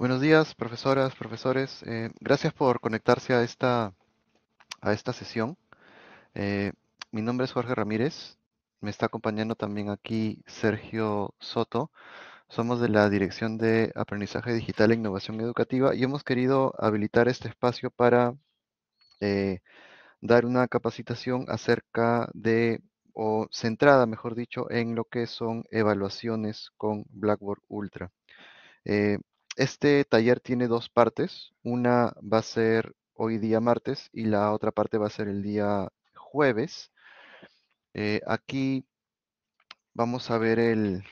Buenos días, profesoras, profesores. Eh, gracias por conectarse a esta, a esta sesión. Eh, mi nombre es Jorge Ramírez. Me está acompañando también aquí Sergio Soto. Somos de la Dirección de Aprendizaje Digital e Innovación Educativa y hemos querido habilitar este espacio para eh, dar una capacitación acerca de, o centrada, mejor dicho, en lo que son evaluaciones con Blackboard Ultra. Este taller tiene dos partes. Una va a ser hoy día martes y la otra parte va a ser el día jueves. Eh, aquí vamos a ver el,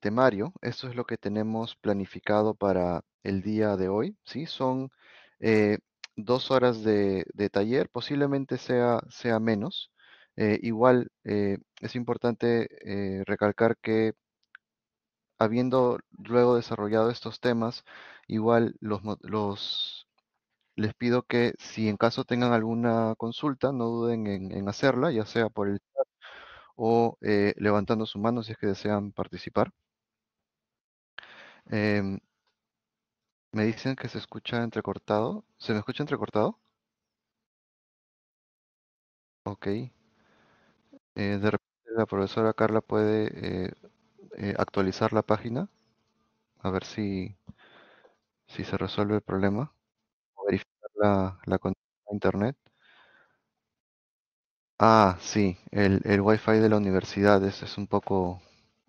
temario. Esto es lo que tenemos planificado para el día de hoy. ¿sí? Son eh, dos horas de, taller, posiblemente sea, sea menos. Eh, igual es importante recalcar que habiendo luego desarrollado estos temas, igual los, los les pido que si en caso tengan alguna consulta, no duden en, hacerla, ya sea por el chat o eh, levantando su mano si es que desean participar. Em, me dicen que se escucha entrecortado. ¿Se me escucha entrecortado? Ok. Eh, de repente la profesora Carla puede eh, eh, actualizar la página, a ver si, si se resuelve el problema, verificar la, la conexión a internet. Ah, sí, el, wifi de la universidad es, es, un poco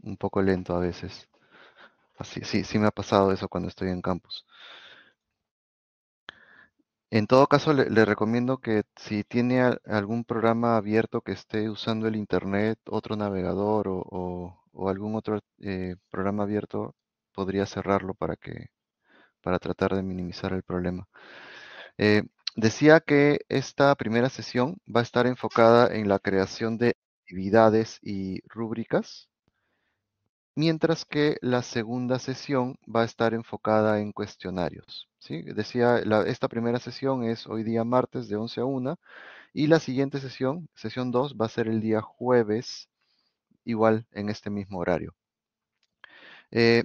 un poco lento a veces. Así, sí, sí me ha pasado eso cuando estoy en campus. En todo caso, le, recomiendo que si tiene algún programa abierto que esté usando el Internet, otro navegador o, o algún otro eh, programa abierto podría cerrarlo para que para tratar de minimizar el problema. Eh, decía que esta primera sesión va a estar enfocada en la creación de actividades y rúbricas, mientras que la segunda sesión va a estar enfocada en cuestionarios. ¿sí? Decía, esta primera sesión es hoy día martes de 11 a 1 y la siguiente sesión, sesión 2, va a ser el día jueves igual en este mismo horario. Eh,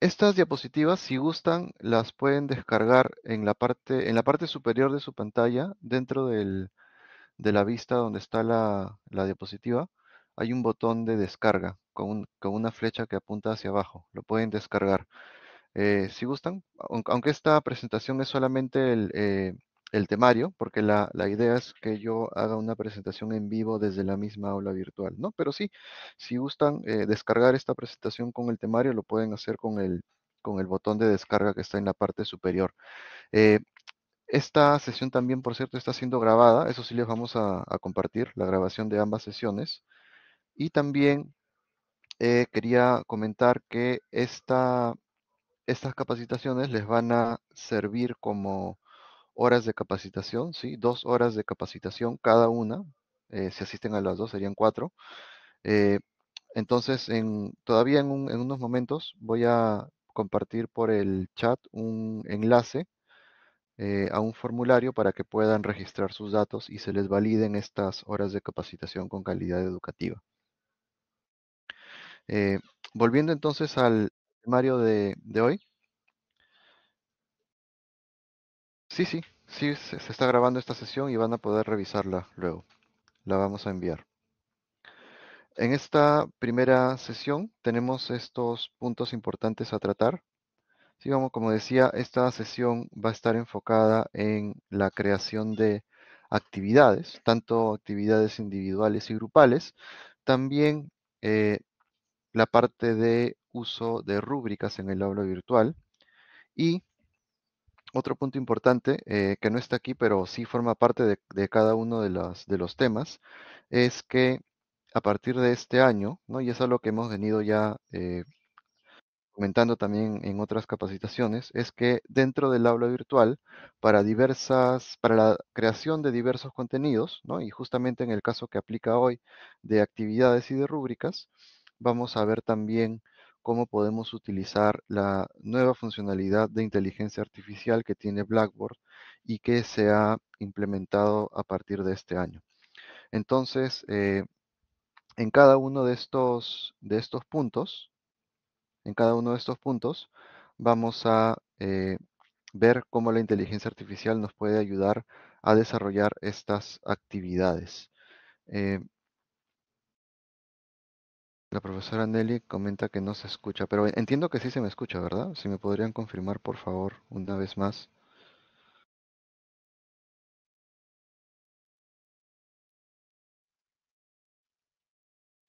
estas diapositivas, si gustan, las pueden descargar en la parte, en la parte superior de su pantalla, dentro de la vista donde está la, diapositiva, hay un botón de descarga con, una flecha que apunta hacia abajo. Lo pueden descargar. Eh, si gustan, aunque esta presentación es solamente el, eh, el temario, porque la, idea es que yo haga una presentación en vivo desde la misma aula virtual, ¿no? Pero sí, si gustan eh, descargar esta presentación con el temario, lo pueden hacer con el, con el botón de descarga que está en la parte superior. Eh, esta sesión también, por cierto, está siendo grabada, eso sí les vamos a, compartir, la grabación de ambas sesiones. Y también eh, quería comentar que esta, estas capacitaciones les van a servir como horas de capacitación, ¿sí? Dos horas de capacitación cada una. Eh, si asisten a las dos, serían cuatro. Eh, entonces, todavía en, unos momentos voy a compartir por el chat un enlace eh, a un formulario para que puedan registrar sus datos y se les validen estas horas de capacitación con calidad educativa. volviendo entonces al temario de hoy, Sí, sí, sí, se, está grabando esta sesión y van a poder revisarla luego. La vamos a enviar. En esta primera sesión tenemos estos puntos importantes a tratar. como decía, esta sesión va a estar enfocada en la creación de actividades, tanto actividades individuales y grupales, también eh, la parte de uso de rúbricas en el aula virtual y otro punto importante eh, que no está aquí, pero sí forma parte de, cada uno de, los temas, es que a partir de este año, ¿no? y es algo que hemos venido ya eh, comentando también en otras capacitaciones, es que dentro del aula virtual, para diversas, para la creación de diversos contenidos, ¿no? y justamente en el caso que aplica hoy de actividades y de rúbricas, vamos a ver también cómo podemos utilizar la nueva funcionalidad de inteligencia artificial que tiene Blackboard y que se ha implementado a partir de este año. Entonces, eh, en cada uno de estos, de estos puntos, en cada uno de estos puntos, vamos a eh, ver cómo la inteligencia artificial nos puede ayudar a desarrollar estas actividades. Eh, la profesora Nelly comenta que no se escucha, pero entiendo que sí se me escucha, ¿verdad? Si me podrían confirmar, por favor, una vez más.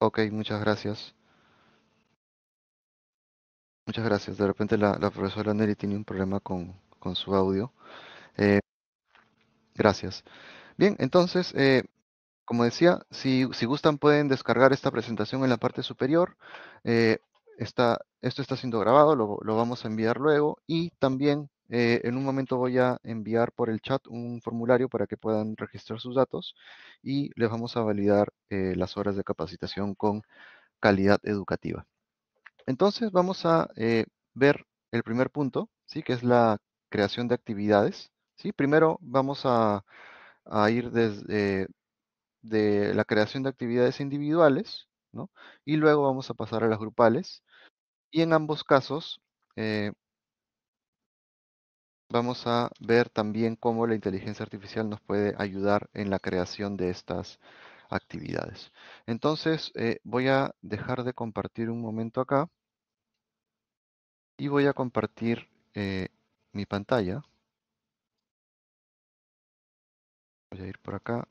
Ok, muchas gracias. Muchas gracias. De repente la, profesora Nelly tiene un problema con, con su audio. Eh, gracias. Bien, entonces, eh, como decía, si, gustan pueden descargar esta presentación en la parte superior. Eh, esto está siendo grabado, lo, vamos a enviar luego. Y también eh, en un momento voy a enviar por el chat un formulario para que puedan registrar sus datos y les vamos a validar eh, las horas de capacitación con calidad educativa. Entonces vamos a ver el primer punto, ¿sí? que es la creación de actividades. ¿sí? Primero vamos a, ir desde, de la creación de actividades individuales, Y luego vamos a pasar a las grupales. Y en ambos casos eh, vamos a ver también cómo la inteligencia artificial nos puede ayudar en la creación de estas actividades. Entonces eh, voy a dejar de compartir un momento acá y voy a compartir eh, mi pantalla. Voy a ir por acá.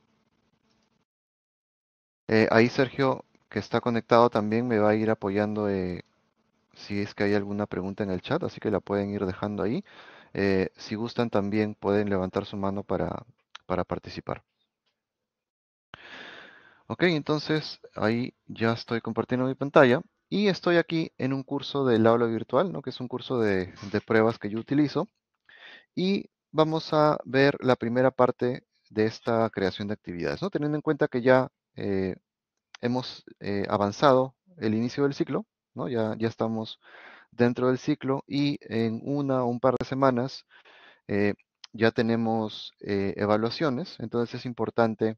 Eh, ahí Sergio, que está conectado también, me va a ir apoyando eh, si es que hay alguna pregunta en el chat, así que la pueden ir dejando ahí. Eh, si gustan también pueden levantar su mano para, para participar. Ok, entonces ahí ya estoy compartiendo mi pantalla y estoy aquí en un curso del aula virtual, ¿no? que es un curso de, de pruebas que yo utilizo. Y vamos a ver la primera parte de esta creación de actividades, teniendo en cuenta que ya eh, hemos eh, avanzado el inicio del ciclo, ¿no? ya, ya estamos dentro del ciclo y en una o un par de semanas eh, ya tenemos evaluaciones, entonces es importante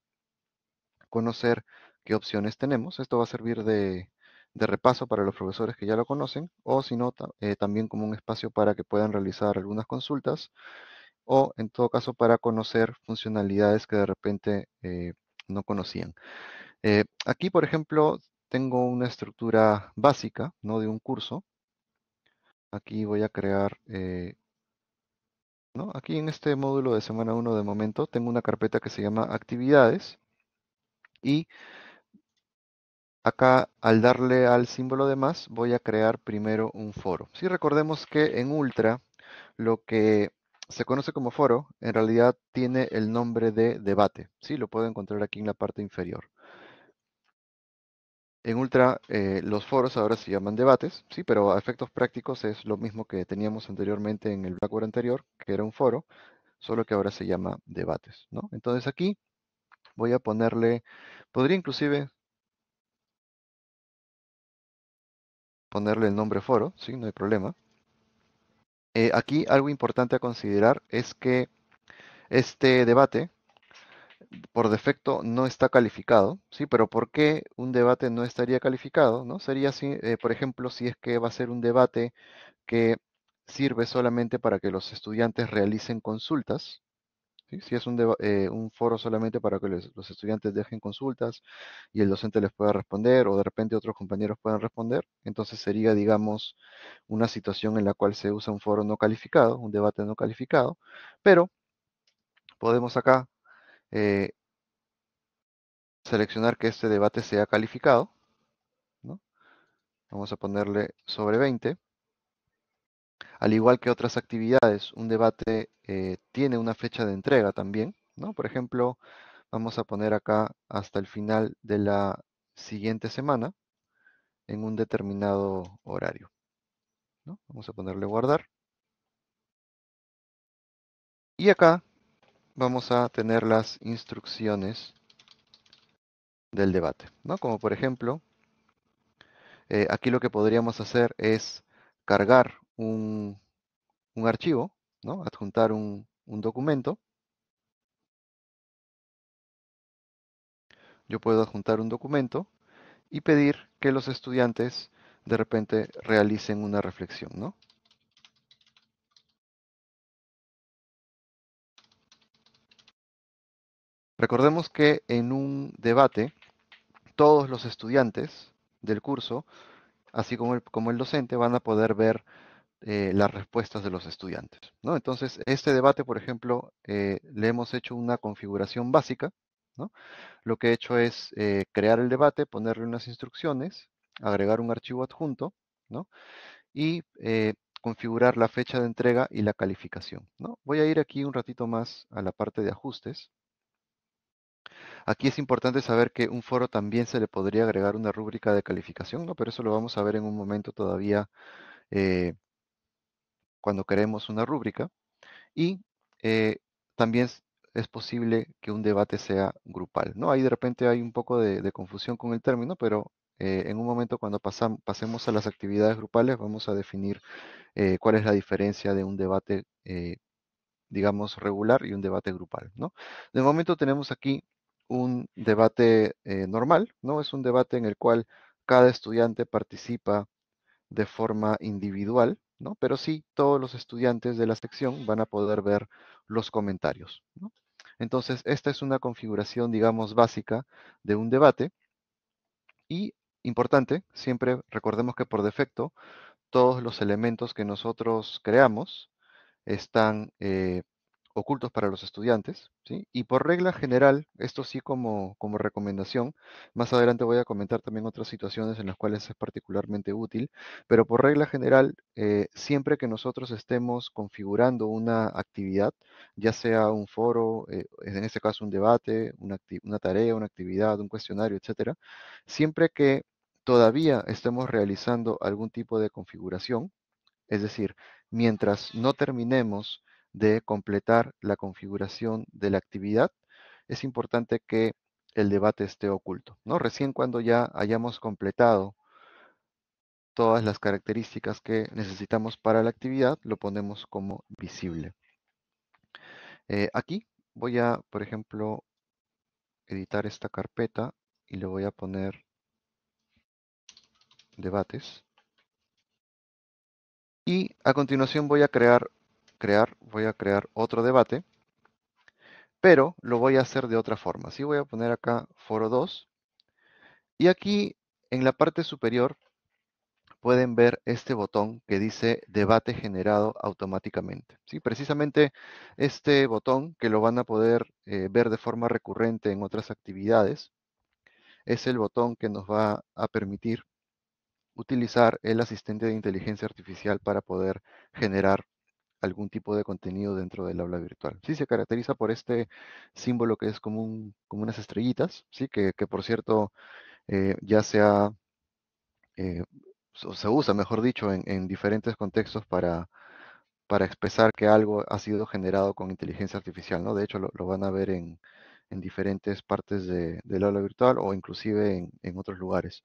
conocer qué opciones tenemos. Esto va a servir de, repaso para los profesores que ya lo conocen o si no, también como un espacio para que puedan realizar algunas consultas o en todo caso para conocer funcionalidades que de repente no conocían. Eh, aquí, por ejemplo, tengo una estructura básica ¿no? de un curso. Aquí voy a crear, eh, ¿no? aquí en este módulo de semana 1 de momento, tengo una carpeta que se llama actividades y acá al darle al símbolo de más voy a crear primero un foro. Si sí, recordemos que en Ultra lo que se conoce como foro, en realidad tiene el nombre de debate. ¿sí? Lo puedo encontrar aquí en la parte inferior. En Ultra, eh, los foros ahora se llaman debates, sí, pero a efectos prácticos es lo mismo que teníamos anteriormente en el Blackboard anterior, que era un foro, solo que ahora se llama debates, ¿no? Entonces aquí voy a ponerle, podría inclusive ponerle el nombre foro, sí, no hay problema. Eh, aquí algo importante a considerar es que este debate por defecto no está calificado, ¿sí? Pero ¿por qué un debate no estaría calificado? ¿no? Sería, eh, por ejemplo, si es que va a ser un debate que sirve solamente para que los estudiantes realicen consultas, si es eh, un, foro solamente para que los estudiantes dejen consultas y el docente les pueda responder o de repente otros compañeros puedan responder, entonces sería, digamos, una situación en la cual se usa un foro no calificado, un debate no calificado, pero podemos acá eh, seleccionar que este debate sea calificado. Vamos a ponerle sobre 20. Al igual que otras actividades, un debate eh, tiene una fecha de entrega también, ¿no? Por ejemplo, vamos a poner acá hasta el final de la siguiente semana en un determinado horario. ¿no? Vamos a ponerle guardar. Y acá vamos a tener las instrucciones del debate, ¿no? Como por ejemplo, eh, aquí lo que podríamos hacer es cargar un, archivo, ¿no? adjuntar un, un documento. Yo puedo adjuntar un documento y pedir que los estudiantes de repente realicen una reflexión, ¿no? Recordemos que en un debate todos los estudiantes del curso, así como el, como el docente, van a poder ver eh, las respuestas de los estudiantes. ¿no? Entonces, este debate, por ejemplo, eh, le hemos hecho una configuración básica. ¿no? Lo que he hecho es eh, crear el debate, ponerle unas instrucciones, agregar un archivo adjunto ¿no? y configurar la fecha de entrega y la calificación. ¿no? Voy a ir aquí un ratito más a la parte de ajustes. Aquí es importante saber que un foro también se le podría agregar una rúbrica de calificación, ¿no? pero eso lo vamos a ver en un momento todavía cuando queremos una rúbrica y eh, también es, posible que un debate sea grupal. ¿no? Ahí de repente hay un poco de, confusión con el término, pero eh, en un momento cuando pasemos a las actividades grupales vamos a definir eh, cuál es la diferencia de un debate, digamos, regular y un debate grupal. ¿no? De momento tenemos aquí un debate normal, ¿no? es un debate en el cual cada estudiante participa de forma individual pero sí, todos los estudiantes de la sección van a poder ver los comentarios, Entonces, esta es una configuración, digamos, básica de un debate. Y, importante, siempre recordemos que por defecto, todos los elementos que nosotros creamos están eh, ocultos para los estudiantes, Y por regla general, esto sí como, como recomendación, más adelante voy a comentar también otras situaciones en las cuales es particularmente útil, pero por regla general, eh, siempre que nosotros estemos configurando una actividad, ya sea un foro, eh, en este caso un debate, una, una tarea, una actividad, un cuestionario, etcétera, siempre que todavía estemos realizando algún tipo de configuración, es decir, mientras no terminemos de completar la configuración de la actividad, es importante que el debate esté oculto. ¿no? Recién cuando ya hayamos completado todas las características que necesitamos para la actividad, lo ponemos como visible. Eh, aquí voy a, por ejemplo, editar esta carpeta y le voy a poner debates. Y a continuación voy a crear crear, voy a crear otro debate, pero lo voy a hacer de otra forma. si voy a poner acá foro 2 y aquí en la parte superior pueden ver este botón que dice debate generado automáticamente. ¿sí? Precisamente este botón que lo van a poder eh, ver de forma recurrente en otras actividades es el botón que nos va a permitir utilizar el asistente de inteligencia artificial para poder generar algún tipo de contenido dentro del aula virtual. Sí, se caracteriza por este símbolo que es como, un, como unas estrellitas, ¿sí? que, por cierto eh, ya eh, se usa, mejor dicho, en, diferentes contextos para, para expresar que algo ha sido generado con inteligencia artificial. ¿no? De hecho, lo, van a ver en, diferentes partes de, del aula virtual o inclusive en, en otros lugares.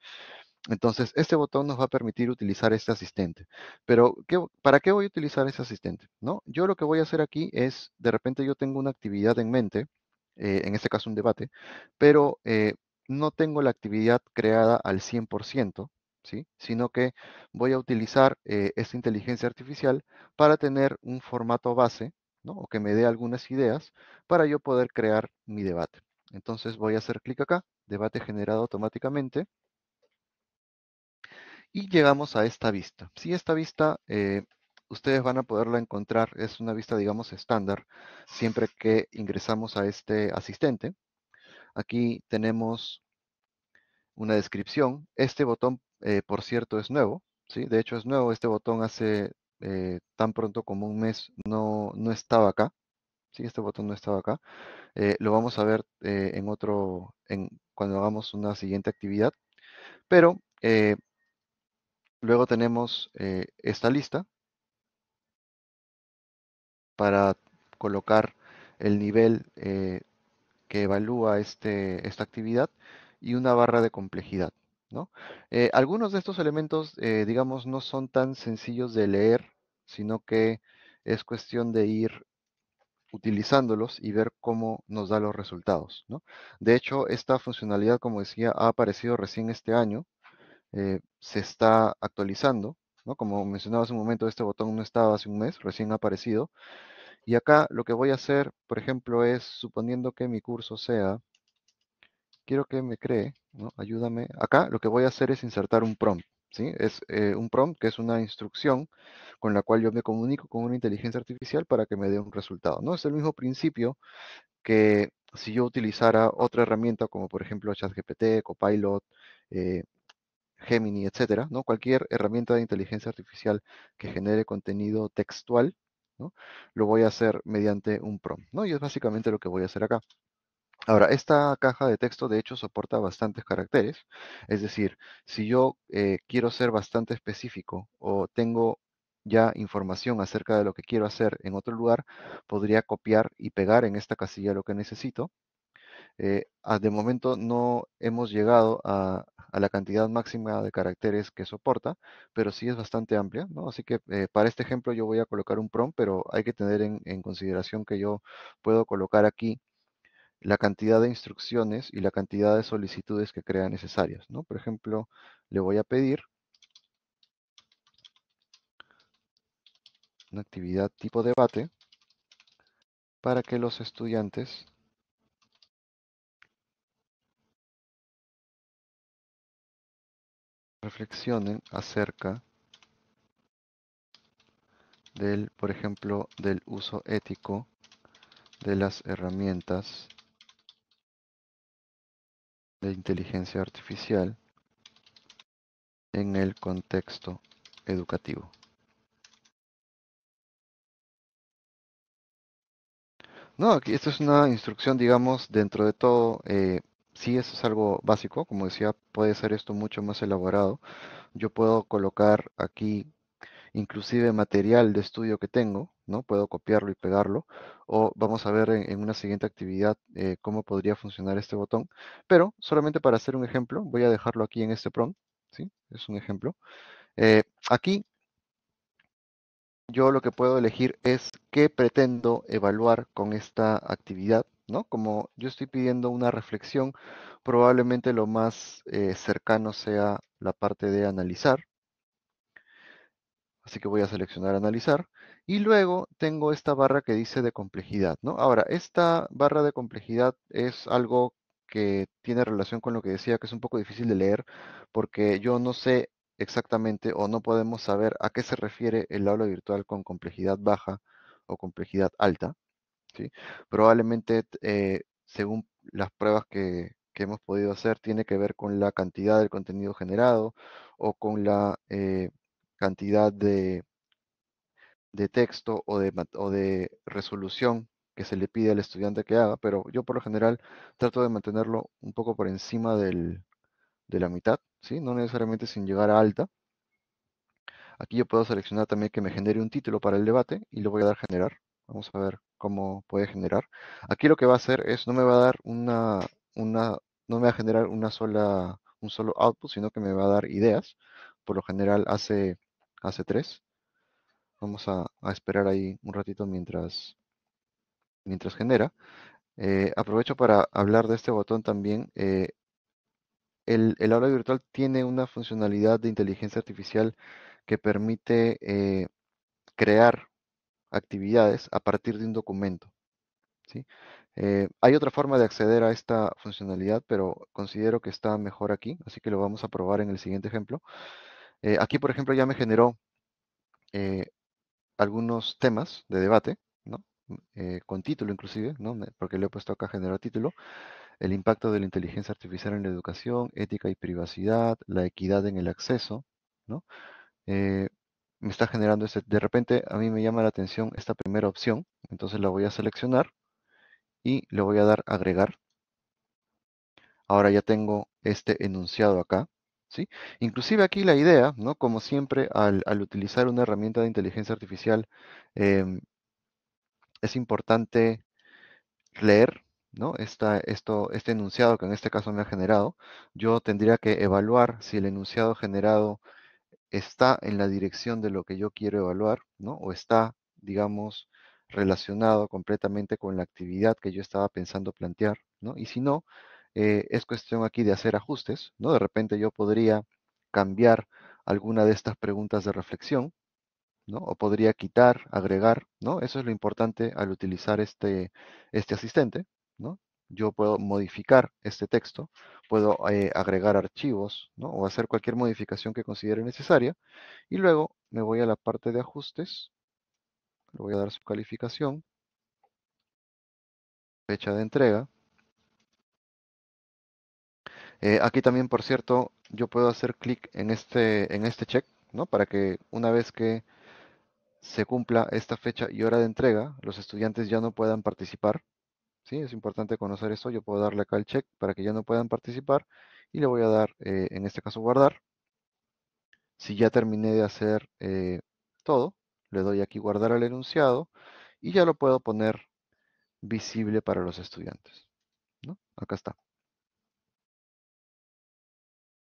Entonces, este botón nos va a permitir utilizar este asistente. Pero, ¿para qué voy a utilizar este asistente? Yo lo que voy a hacer aquí es, de repente yo tengo una actividad en mente, eh, en este caso un debate, pero eh, no tengo la actividad creada al 100%, ¿sí? sino que voy a utilizar eh, esta inteligencia artificial para tener un formato base, ¿no? o que me dé algunas ideas para yo poder crear mi debate. Entonces voy a hacer clic acá, debate generado automáticamente, y llegamos a esta vista. Si esta vista eh, ustedes van a poderla encontrar, es una vista, digamos, estándar, siempre que ingresamos a este asistente. Aquí tenemos una descripción. Este botón, eh, por cierto, es nuevo. ¿sí? De hecho, es nuevo. Este botón hace eh, tan pronto como un mes no, estaba acá. ¿sí? Este botón no estaba acá. lo vamos a ver en otro, en, cuando hagamos una siguiente actividad. Pero Luego tenemos eh, esta lista para colocar el nivel eh, que evalúa este, esta actividad y una barra de complejidad. Eh, algunos de estos elementos, digamos, no son tan sencillos de leer, sino que es cuestión de ir utilizándolos y ver cómo nos da los resultados. De hecho, esta funcionalidad, como decía, ha aparecido recién este año eh, se está actualizando. ¿no? Como mencionaba hace un momento, este botón no estaba hace un mes, recién ha aparecido. Y acá lo que voy a hacer, por ejemplo, es, suponiendo que mi curso sea, quiero que me cree, ¿no? ayúdame. Acá lo que voy a hacer es insertar un prompt. ¿sí? Es eh, un prompt que es una instrucción con la cual yo me comunico con una inteligencia artificial para que me dé un resultado. ¿no? Es el mismo principio que si yo utilizara otra herramienta como por ejemplo ChatGPT, Copilot, eh, Gemini, etcétera, ¿no? Cualquier herramienta de inteligencia artificial que genere contenido textual, ¿no? Lo voy a hacer mediante un prompt, ¿no? Y es básicamente lo que voy a hacer acá. Ahora, esta caja de texto de hecho soporta bastantes caracteres, es decir, si yo eh, quiero ser bastante específico o tengo ya información acerca de lo que quiero hacer en otro lugar, podría copiar y pegar en esta casilla lo que necesito, eh, de momento no hemos llegado a, la cantidad máxima de caracteres que soporta, pero sí es bastante amplia, Así que eh, para este ejemplo yo voy a colocar un PROM, pero hay que tener en, consideración que yo puedo colocar aquí la cantidad de instrucciones y la cantidad de solicitudes que crea necesarias, Por ejemplo, le voy a pedir una actividad tipo debate para que los estudiantes reflexionen acerca del, por ejemplo, del uso ético de las herramientas de inteligencia artificial en el contexto educativo. No, aquí esto es una instrucción, digamos, dentro de todo eh, sí eso es algo básico, como decía, puede ser esto mucho más elaborado. Yo puedo colocar aquí inclusive material de estudio que tengo, ¿no? Puedo copiarlo y pegarlo. O vamos a ver en, una siguiente actividad eh, cómo podría funcionar este botón. Pero solamente para hacer un ejemplo, voy a dejarlo aquí en este prompt, ¿sí? Es un ejemplo. Eh, aquí yo lo que puedo elegir es qué pretendo evaluar con esta actividad como yo estoy pidiendo una reflexión, probablemente lo más eh, cercano sea la parte de analizar. Así que voy a seleccionar analizar. Y luego tengo esta barra que dice de complejidad, Ahora, esta barra de complejidad es algo que tiene relación con lo que decía, que es un poco difícil de leer, porque yo no sé exactamente o no podemos saber a qué se refiere el aula virtual con complejidad baja o complejidad alta. Probablemente, eh, según las pruebas que, hemos podido hacer, tiene que ver con la cantidad del contenido generado o con la eh, cantidad de, texto o de, resolución que se le pide al estudiante que haga, pero yo por lo general trato de mantenerlo un poco por encima de la mitad, no necesariamente sin llegar a alta. Aquí yo puedo seleccionar también que me genere un título para el debate y lo voy a dar generar. Vamos a ver cómo puede generar. Aquí lo que va a hacer es, no me va a dar una, una no me va a generar una sola, un solo output, sino que me va a dar ideas. Por lo general hace, hace tres. Vamos a, esperar ahí un ratito mientras, mientras genera. Eh, aprovecho para hablar de este botón también. Eh, el, el aula virtual tiene una funcionalidad de inteligencia artificial que permite eh, crear actividades a partir de un documento. Eh, hay otra forma de acceder a esta funcionalidad, pero considero que está mejor aquí, así que lo vamos a probar en el siguiente ejemplo. Eh, aquí, por ejemplo, ya me generó eh, algunos temas de debate, con título inclusive, porque le he puesto acá generar título, el impacto de la inteligencia artificial en la educación, ética y privacidad, la equidad en el acceso, me está generando este. De repente a mí me llama la atención esta primera opción, entonces la voy a seleccionar y le voy a dar agregar. Ahora ya tengo este enunciado acá. ¿sí? Inclusive aquí la idea, ¿no? como siempre, al, utilizar una herramienta de inteligencia artificial, em, es importante leer ¿no? Esta, esto, este enunciado que en este caso me ha generado. Yo tendría que evaluar si el enunciado generado está en la dirección de lo que yo quiero evaluar, ¿no? O está, digamos, relacionado completamente con la actividad que yo estaba pensando plantear, ¿no? Y si no, eh, es cuestión aquí de hacer ajustes, ¿no? De repente yo podría cambiar alguna de estas preguntas de reflexión, ¿no? O podría quitar, agregar, ¿no? Eso es lo importante al utilizar este, este asistente, ¿no? yo puedo modificar este texto, puedo eh, agregar archivos o hacer cualquier modificación que considere necesaria. Y luego me voy a la parte de ajustes, le voy a dar su calificación, fecha de entrega. Eh, aquí también, por cierto, yo puedo hacer clic en este, en este check, ¿no? Para que una vez que se cumpla esta fecha y hora de entrega, los estudiantes ya no puedan participar es importante conocer esto. Yo puedo darle acá el check para que ya no puedan participar y le voy a dar, eh, en este caso, guardar. Si ya terminé de hacer eh, todo, le doy aquí guardar al enunciado y ya lo puedo poner visible para los estudiantes. Acá está.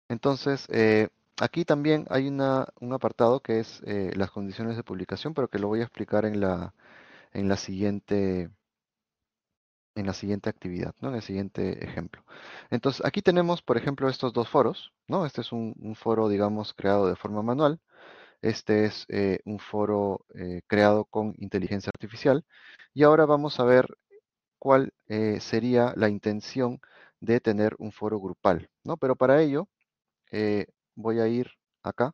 Entonces, eh, aquí también hay un apartado que es las condiciones de publicación, pero que lo voy a explicar la, en la siguiente en la siguiente actividad, ¿no? en el siguiente ejemplo. Entonces, aquí tenemos, por ejemplo, estos dos foros. ¿no? Este es un, foro, digamos, creado de forma manual. Este es eh, un foro eh, creado con inteligencia artificial. Y ahora vamos a ver cuál eh, sería la intención de tener un foro grupal. ¿no? Pero para ello voy a ir acá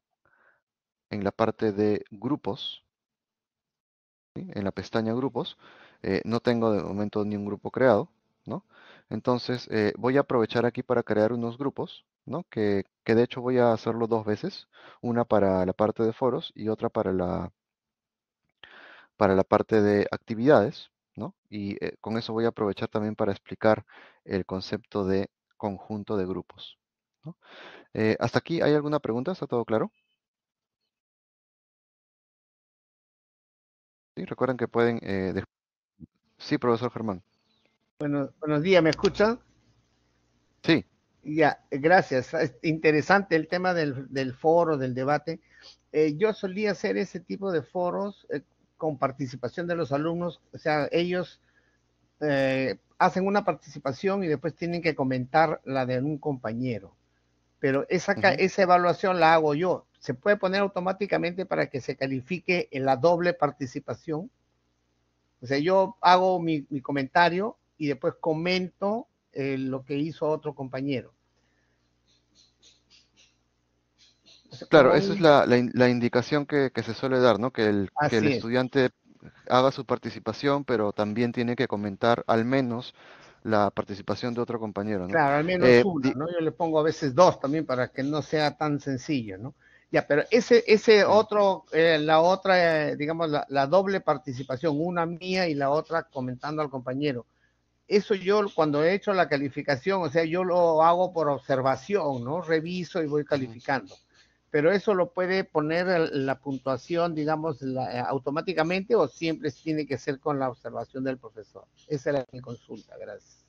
en la parte de grupos, en la pestaña grupos, eh, no tengo de momento ni un grupo creado, ¿no? Entonces eh, voy a aprovechar aquí para crear unos grupos, ¿no? Que, de hecho voy a hacerlo dos veces, una para la parte de foros y otra para la, para la parte de actividades, ¿no? Y eh, con eso voy a aprovechar también para explicar el concepto de conjunto de grupos. ¿Hasta aquí hay alguna pregunta? ¿Está todo claro? Sí, recuerden que pueden... Sí, profesor Germán. Bueno, buenos días, ¿me escuchan? Sí. Ya, gracias. interesante el tema del, foro, del debate. Eh, yo solía hacer ese tipo de foros eh, con participación de los alumnos, o sea, ellos eh, hacen una participación y después tienen que comentar la de un compañero. Pero esa, esa evaluación la hago yo. ¿Se puede poner automáticamente para que se califique en la doble participación? O sea, yo hago mi, comentario y después comento eh, lo que hizo otro compañero. Claro, esa es la, indicación que, se suele dar, ¿no? Que el, estudiante haga su participación, pero también tiene que comentar al menos la participación de otro compañero, ¿no? Claro, al menos eh, uno, ¿no? Yo le pongo a veces dos también para que no sea tan sencillo, ¿no? Ya, pero ese, ese otro, eh, la otra, eh, digamos, la, doble participación, una mía y la otra comentando al compañero. Eso yo cuando he hecho la calificación, o sea, yo lo hago por observación, ¿no? Reviso y voy calificando. Pero eso lo puede poner la puntuación, digamos, eh, automáticamente o siempre tiene que ser con la observación del profesor. Esa era mi consulta, gracias.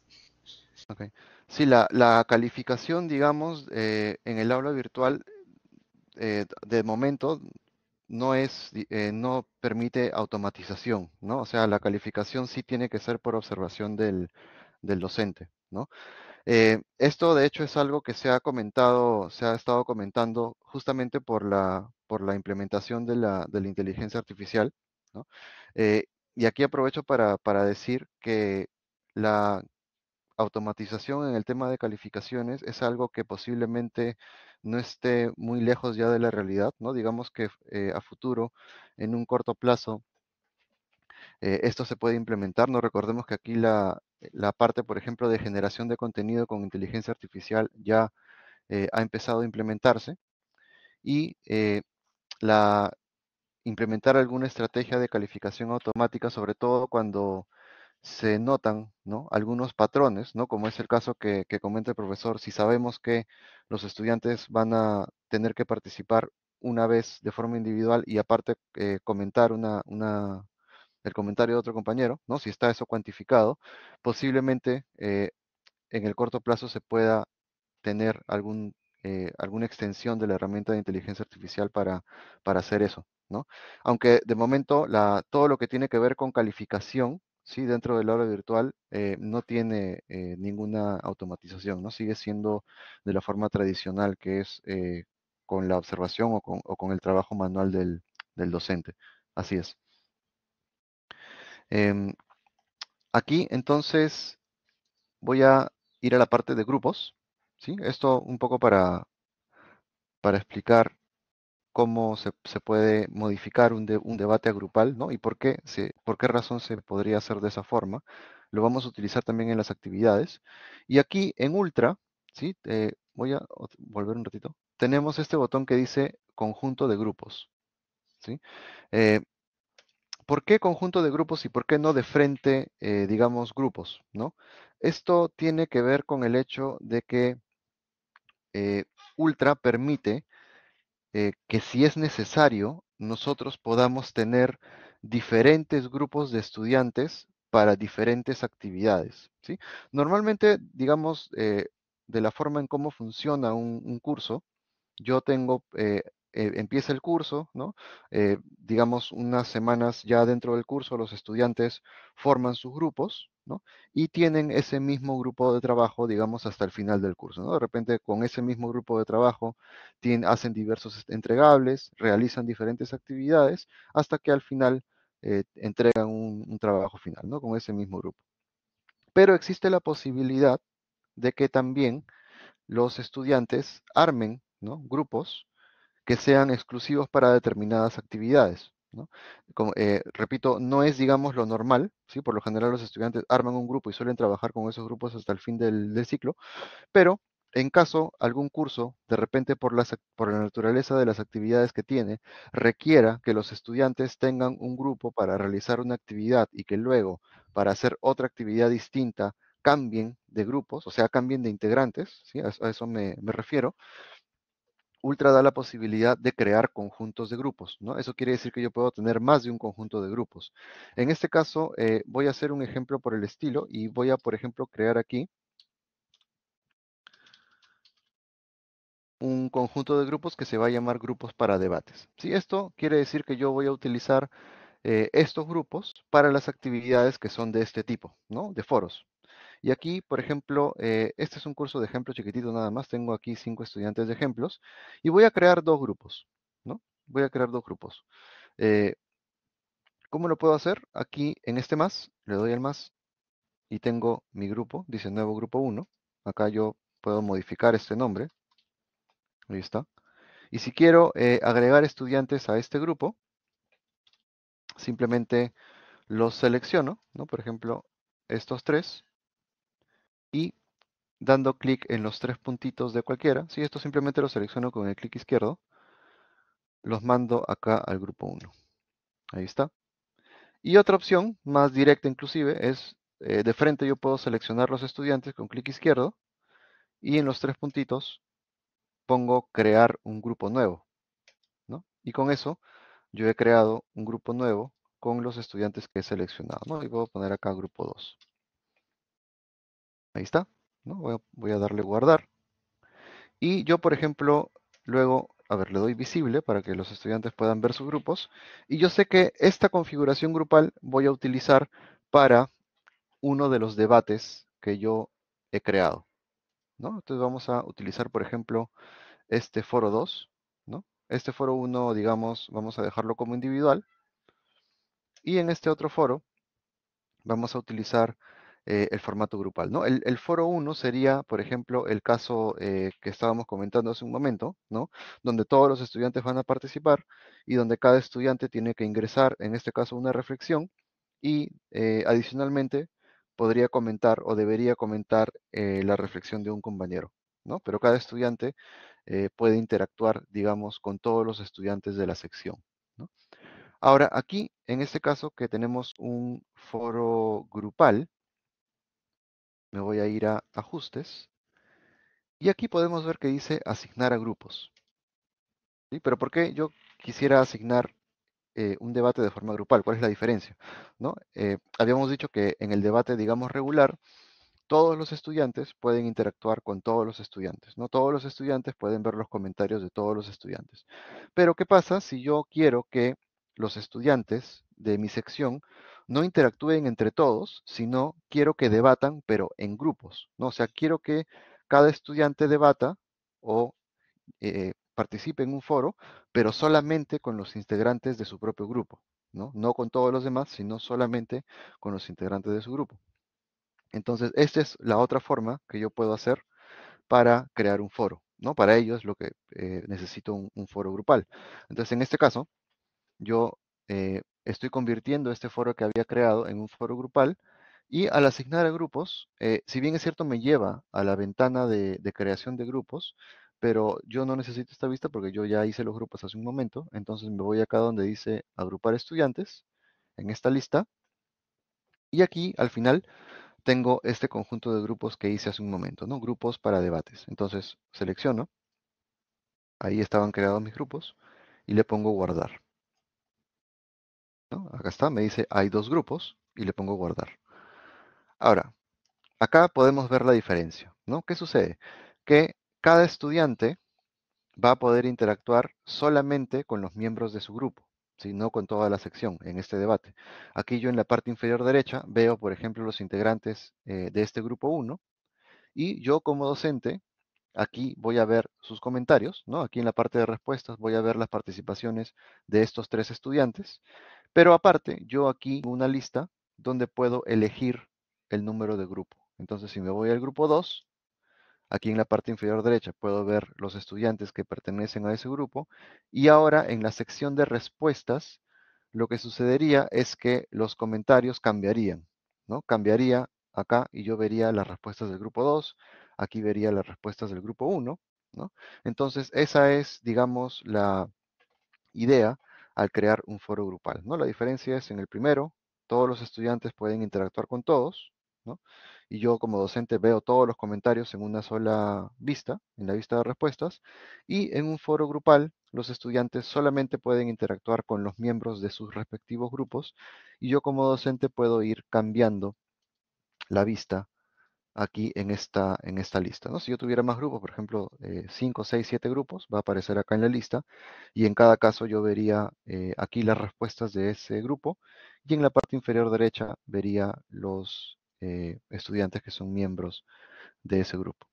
Okay. Sí, la, calificación, digamos, en el aula virtual eh, de momento no es, eh, no permite automatización, ¿no? O sea, la calificación sí tiene que ser por observación del, docente, ¿no? Eh, esto, de hecho, es algo que se ha comentado, se ha estado comentando justamente por la, por la implementación de la, inteligencia artificial, y aquí aprovecho para, para decir que la automatización en el tema de calificaciones es algo que posiblemente no esté muy lejos ya de la realidad, ¿no? Digamos que eh, a futuro, en un corto plazo, eh, esto se puede implementar. No recordemos que aquí la, la, parte, por ejemplo, de generación de contenido con inteligencia artificial ya eh, ha empezado a implementarse. Y la, implementar alguna estrategia de calificación automática, sobre todo cuando se notan ¿no? algunos patrones, ¿no? como es el caso que, comenta el profesor, si sabemos que los estudiantes van a tener que participar una vez de forma individual y aparte eh, comentar el comentario de otro compañero, ¿no? si está eso cuantificado, posiblemente eh, en el corto plazo se pueda tener eh, alguna extensión de la herramienta de inteligencia artificial para, hacer eso. ¿no? Aunque de momento la, todo lo que tiene que ver con calificación sí, dentro del aula virtual eh, no tiene eh, ninguna automatización, ¿no? Sigue siendo de la forma tradicional que es eh, con la observación o con, el trabajo manual del, docente. Así es. Em, aquí, entonces, voy a ir a la parte de grupos, ¿sí? Esto un poco para, para explicar cómo se, puede modificar un, debate agrupal, ¿no? Y por qué, por qué razón se podría hacer de esa forma. Lo vamos a utilizar también en las actividades. Y aquí en Ultra, ¿sí? Eh, voy a volver un ratito. Tenemos este botón que dice conjunto de grupos, ¿sí? Eh, ¿por qué conjunto de grupos y por qué no de frente, eh, digamos, grupos? ¿no? Esto tiene que ver con el hecho de que Ultra permite eh, que si es necesario, nosotros podamos tener diferentes grupos de estudiantes para diferentes actividades. ¿sí? Normalmente, digamos, eh, de la forma en cómo funciona un, curso, yo tengo eh, eh, empieza el curso, ¿no? Eh, digamos, unas semanas ya dentro del curso, los estudiantes forman sus grupos, Y tienen ese mismo grupo de trabajo, digamos, hasta el final del curso, De repente, con ese mismo grupo de trabajo, hacen diversos este, entregables, realizan diferentes actividades, hasta que al final eh, entregan un, trabajo final, ¿no? Con ese mismo grupo. Pero existe la posibilidad de que también los estudiantes armen, ¿no? Grupos que sean exclusivos para determinadas actividades. Eh, repito, no es, digamos, lo normal, por lo general los estudiantes arman un grupo y suelen trabajar con esos grupos hasta el fin del, ciclo, pero en caso algún curso, de repente por, la naturaleza de las actividades que tiene, requiera que los estudiantes tengan un grupo para realizar una actividad y que luego, para hacer otra actividad distinta, cambien de grupos, o sea, cambien de integrantes, a, eso me refiero, Ultra da la posibilidad de crear conjuntos de grupos, ¿no? Eso quiere decir que yo puedo tener más de un conjunto de grupos. En este caso, eh, voy a hacer un ejemplo por el estilo y voy a, por ejemplo, crear aquí un conjunto de grupos que se va a llamar grupos para debates. Esto quiere decir que yo voy a utilizar eh, estos grupos para las actividades que son de este tipo, ¿no? De foros. Y aquí, por ejemplo, eh, este es un curso de ejemplo chiquitito nada más. Tengo aquí cinco estudiantes de ejemplos y voy a crear dos grupos, ¿no? Voy a crear dos grupos. Eh, ¿Cómo lo puedo hacer? Aquí en este más, le doy al más y tengo mi grupo, dice nuevo grupo 1. Acá yo puedo modificar este nombre. Ahí está. Y si quiero eh, agregar estudiantes a este grupo, simplemente los selecciono, ¿no? Por ejemplo, estos tres y dando clic en los tres puntitos de cualquiera, si esto simplemente lo selecciono con el clic izquierdo, los mando acá al grupo 1. Ahí está. Y otra opción, más directa inclusive, es eh, de frente yo puedo seleccionar los estudiantes con clic izquierdo y en los tres puntitos pongo crear un grupo nuevo. Y con eso yo he creado un grupo nuevo con los estudiantes que he seleccionado. Y puedo poner acá grupo 2. Ahí está. ¿no? Voy, a, darle guardar. Y yo, por ejemplo, luego, a ver, le doy visible para que los estudiantes puedan ver sus grupos. Y yo sé que esta configuración grupal voy a utilizar para uno de los debates que yo he creado. Entonces vamos a utilizar, por ejemplo, este foro 2. ¿no? Este foro 1, digamos, vamos a dejarlo como individual. Y en este otro foro vamos a utilizar eh, el formato grupal. El, foro 1 sería, por ejemplo, el caso eh, que estábamos comentando hace un momento, donde todos los estudiantes van a participar y donde cada estudiante tiene que ingresar, en este caso, una reflexión y eh, adicionalmente podría comentar o debería comentar la reflexión de un compañero. Pero cada estudiante puede interactuar, digamos, con todos los estudiantes de la sección. Ahora, aquí, en este caso que tenemos un foro grupal, me voy a ir a ajustes y aquí podemos ver que dice asignar a grupos. Pero ¿por qué yo quisiera asignar eh, un debate de forma grupal? ¿Cuál es la diferencia? ¿No? Eh, habíamos dicho que en el debate, digamos, regular, todos los estudiantes pueden interactuar con todos los estudiantes, ¿no? Todos los estudiantes pueden ver los comentarios de todos los estudiantes. Pero, ¿qué pasa si yo quiero que los estudiantes de mi sección no interactúen entre todos, sino quiero que debatan, pero en grupos, ¿no? O sea, quiero que cada estudiante debata o eh, participe en un foro, pero solamente con los integrantes de su propio grupo, ¿no? con todos los demás, sino solamente con los integrantes de su grupo. Entonces, esta es la otra forma que yo puedo hacer para crear un foro, ¿no? Para ello es lo que eh, necesito un, foro grupal. Entonces, en este caso, yo eh, estoy convirtiendo este foro que había creado en un foro grupal y al asignar a grupos, eh, si bien es cierto me lleva a la ventana de, de, creación de grupos, pero yo no necesito esta vista porque yo ya hice los grupos hace un momento, entonces me voy acá donde dice agrupar estudiantes, en esta lista, y aquí al final tengo este conjunto de grupos que hice hace un momento, ¿no? Grupos para debates. Entonces selecciono, ahí estaban creados mis grupos, y le pongo guardar. Acá está, me dice hay dos grupos y le pongo guardar. Ahora, acá podemos ver la diferencia, ¿no? ¿Qué sucede? Que cada estudiante va a poder interactuar solamente con los miembros de su grupo, sino no con toda la sección en este debate. Aquí yo en la parte inferior derecha veo, por ejemplo, los integrantes eh, de este grupo 1 y yo como docente aquí voy a ver sus comentarios, ¿no? Aquí en la parte de respuestas voy a ver las participaciones de estos tres estudiantes pero aparte, yo aquí una lista donde puedo elegir el número de grupo. Entonces, si me voy al grupo 2, aquí en la parte inferior derecha puedo ver los estudiantes que pertenecen a ese grupo. Y ahora, en la sección de respuestas, lo que sucedería es que los comentarios cambiarían, ¿no? Cambiaría acá y yo vería las respuestas del grupo 2, aquí vería las respuestas del grupo 1, Entonces, esa es, digamos, la idea al crear un foro grupal. ¿no? La diferencia es en el primero, todos los estudiantes pueden interactuar con todos, y yo como docente veo todos los comentarios en una sola vista, en la vista de respuestas, y en un foro grupal los estudiantes solamente pueden interactuar con los miembros de sus respectivos grupos, y yo como docente puedo ir cambiando la vista aquí en esta, en esta lista. ¿no? Si yo tuviera más grupos, por ejemplo, 5, 6, 7 grupos, va a aparecer acá en la lista y en cada caso yo vería eh, aquí las respuestas de ese grupo y en la parte inferior derecha vería los eh, estudiantes que son miembros de ese grupo.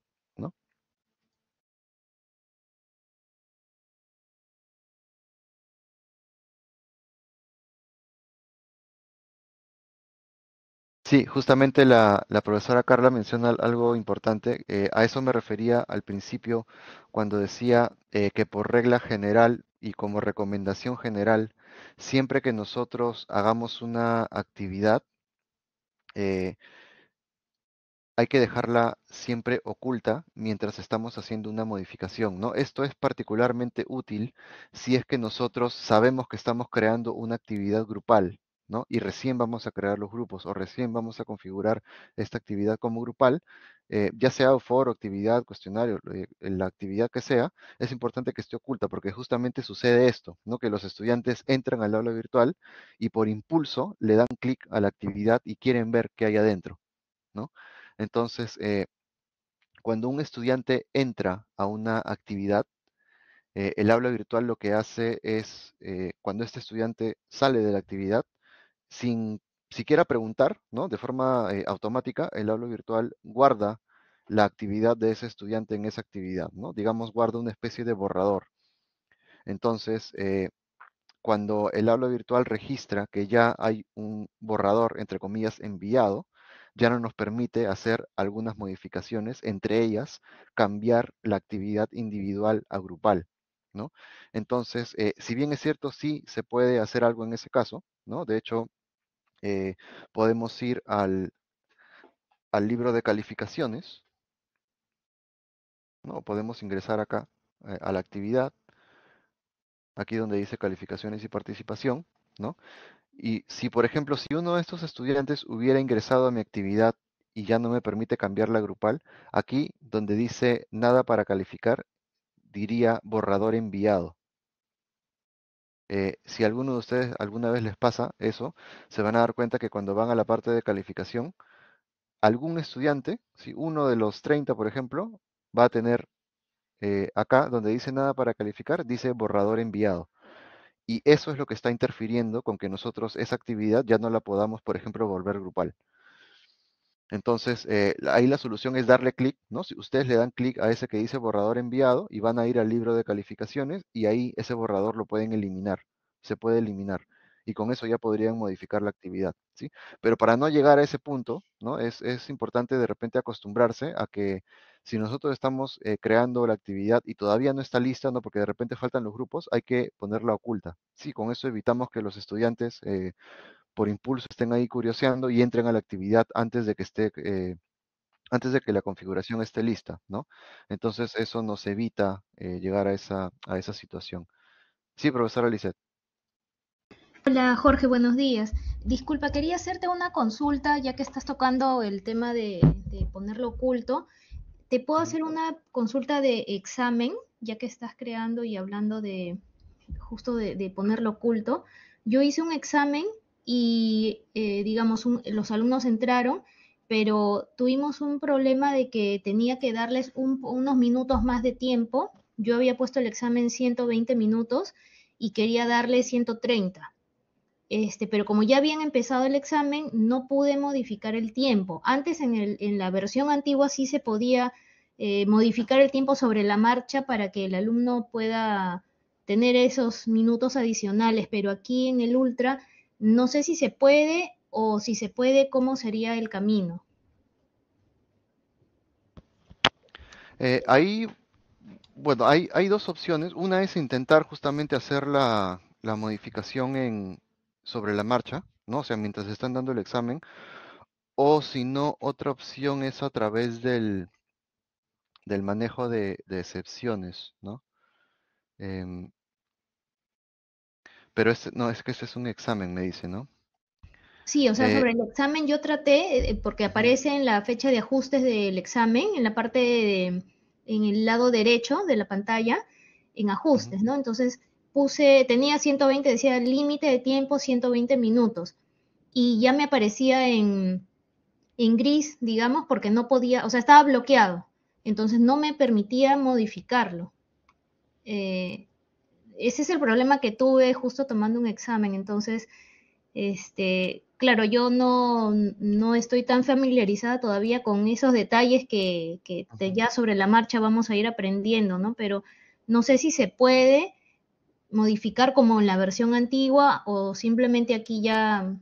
Sí, justamente la, profesora Carla menciona algo importante. Eh, a eso me refería al principio cuando decía eh, que por regla general y como recomendación general, siempre que nosotros hagamos una actividad, eh, hay que dejarla siempre oculta mientras estamos haciendo una modificación, ¿no? Esto es particularmente útil si es que nosotros sabemos que estamos creando una actividad grupal y recién vamos a crear los grupos o recién vamos a configurar esta actividad como grupal, eh, ya sea foro, actividad, cuestionario, la actividad que sea, es importante que esté oculta porque justamente sucede esto, ¿no? Que los estudiantes entran al aula virtual y por impulso le dan clic a la actividad y quieren ver qué hay adentro, ¿no? Entonces, eh, cuando un estudiante entra a una actividad, eh, el aula virtual lo que hace es, cuando este estudiante sale de la actividad, sin siquiera preguntar, ¿no? De forma eh, automática, el aula virtual guarda la actividad de ese estudiante en esa actividad, ¿no? Digamos, guarda una especie de borrador. Entonces, eh, cuando el aula virtual registra que ya hay un borrador, entre comillas, enviado, ya no nos permite hacer algunas modificaciones, entre ellas cambiar la actividad individual a grupal. ¿no? Entonces, eh, si bien es cierto, sí se puede hacer algo en ese caso, ¿no? De hecho, eh, podemos ir al, libro de calificaciones, ¿no? Podemos ingresar acá eh, a la actividad, aquí donde dice calificaciones y participación, ¿no? Y si, por ejemplo, si uno de estos estudiantes hubiera ingresado a mi actividad y ya no me permite cambiar la grupal, aquí donde dice nada para calificar, diría borrador enviado. Eh, si alguno de ustedes alguna vez les pasa eso, se van a dar cuenta que cuando van a la parte de calificación, algún estudiante, si uno de los 30, por ejemplo, va a tener eh, acá donde dice nada para calificar, dice borrador enviado. Y eso es lo que está interfiriendo con que nosotros esa actividad ya no la podamos, por ejemplo, volver grupal. Entonces, eh, ahí la solución es darle clic, ¿no? Si ustedes le dan clic a ese que dice borrador enviado y van a ir al libro de calificaciones y ahí ese borrador lo pueden eliminar, se puede eliminar. Y con eso ya podrían modificar la actividad, ¿sí? Pero para no llegar a ese punto, ¿no? Es, importante de repente acostumbrarse a que si nosotros estamos eh, creando la actividad y todavía no está lista, ¿no? porque de repente faltan los grupos, hay que ponerla oculta. Sí, con eso evitamos que los estudiantes eh, por impulso estén ahí curioseando y entren a la actividad antes de que esté, eh, antes de que la configuración esté lista, ¿no? Entonces eso nos evita eh, llegar a esa, a esa situación. Sí, profesora Lizette. Hola Jorge, buenos días. Disculpa, quería hacerte una consulta ya que estás tocando el tema de, ponerlo oculto. ¿Te puedo hacer una consulta de examen ya que estás creando y hablando de justo de ponerlo oculto? Yo hice un examen y eh, digamos, los alumnos entraron, pero tuvimos un problema de que tenía que darles unos minutos más de tiempo. Yo había puesto el examen 120 minutos y quería darle 130. Este, pero como ya habían empezado el examen, no pude modificar el tiempo. Antes en, la versión antigua sí se podía eh, modificar el tiempo sobre la marcha para que el alumno pueda tener esos minutos adicionales, pero aquí en el Ultra no sé si se puede o si se puede, cómo sería el camino. Eh, ahí, bueno, hay, dos opciones. Una es intentar justamente hacer la, modificación en, sobre la marcha, ¿no? O sea, mientras están dando el examen. O si no, otra opción es a través del, del manejo de, excepciones, ¿no? Em, pero no, es que ese es un examen, me dice, ¿no? Sí, o sea, eh, sobre el examen yo traté, eh, porque aparece en la fecha de ajustes del examen, en la parte, en el lado derecho de la pantalla, en ajustes, ¿no? Entonces puse, tenía 120, decía límite de tiempo 120 minutos, y ya me aparecía en, en gris, digamos, porque no podía, o sea, estaba bloqueado, entonces no me permitía modificarlo. Eh, ese es el problema que tuve justo tomando un examen. Entonces, este, claro, yo no, no estoy tan familiarizada todavía con esos detalles que, ya sobre la marcha vamos a ir aprendiendo, ¿no? Pero no sé si se puede modificar como en la versión antigua o simplemente aquí ya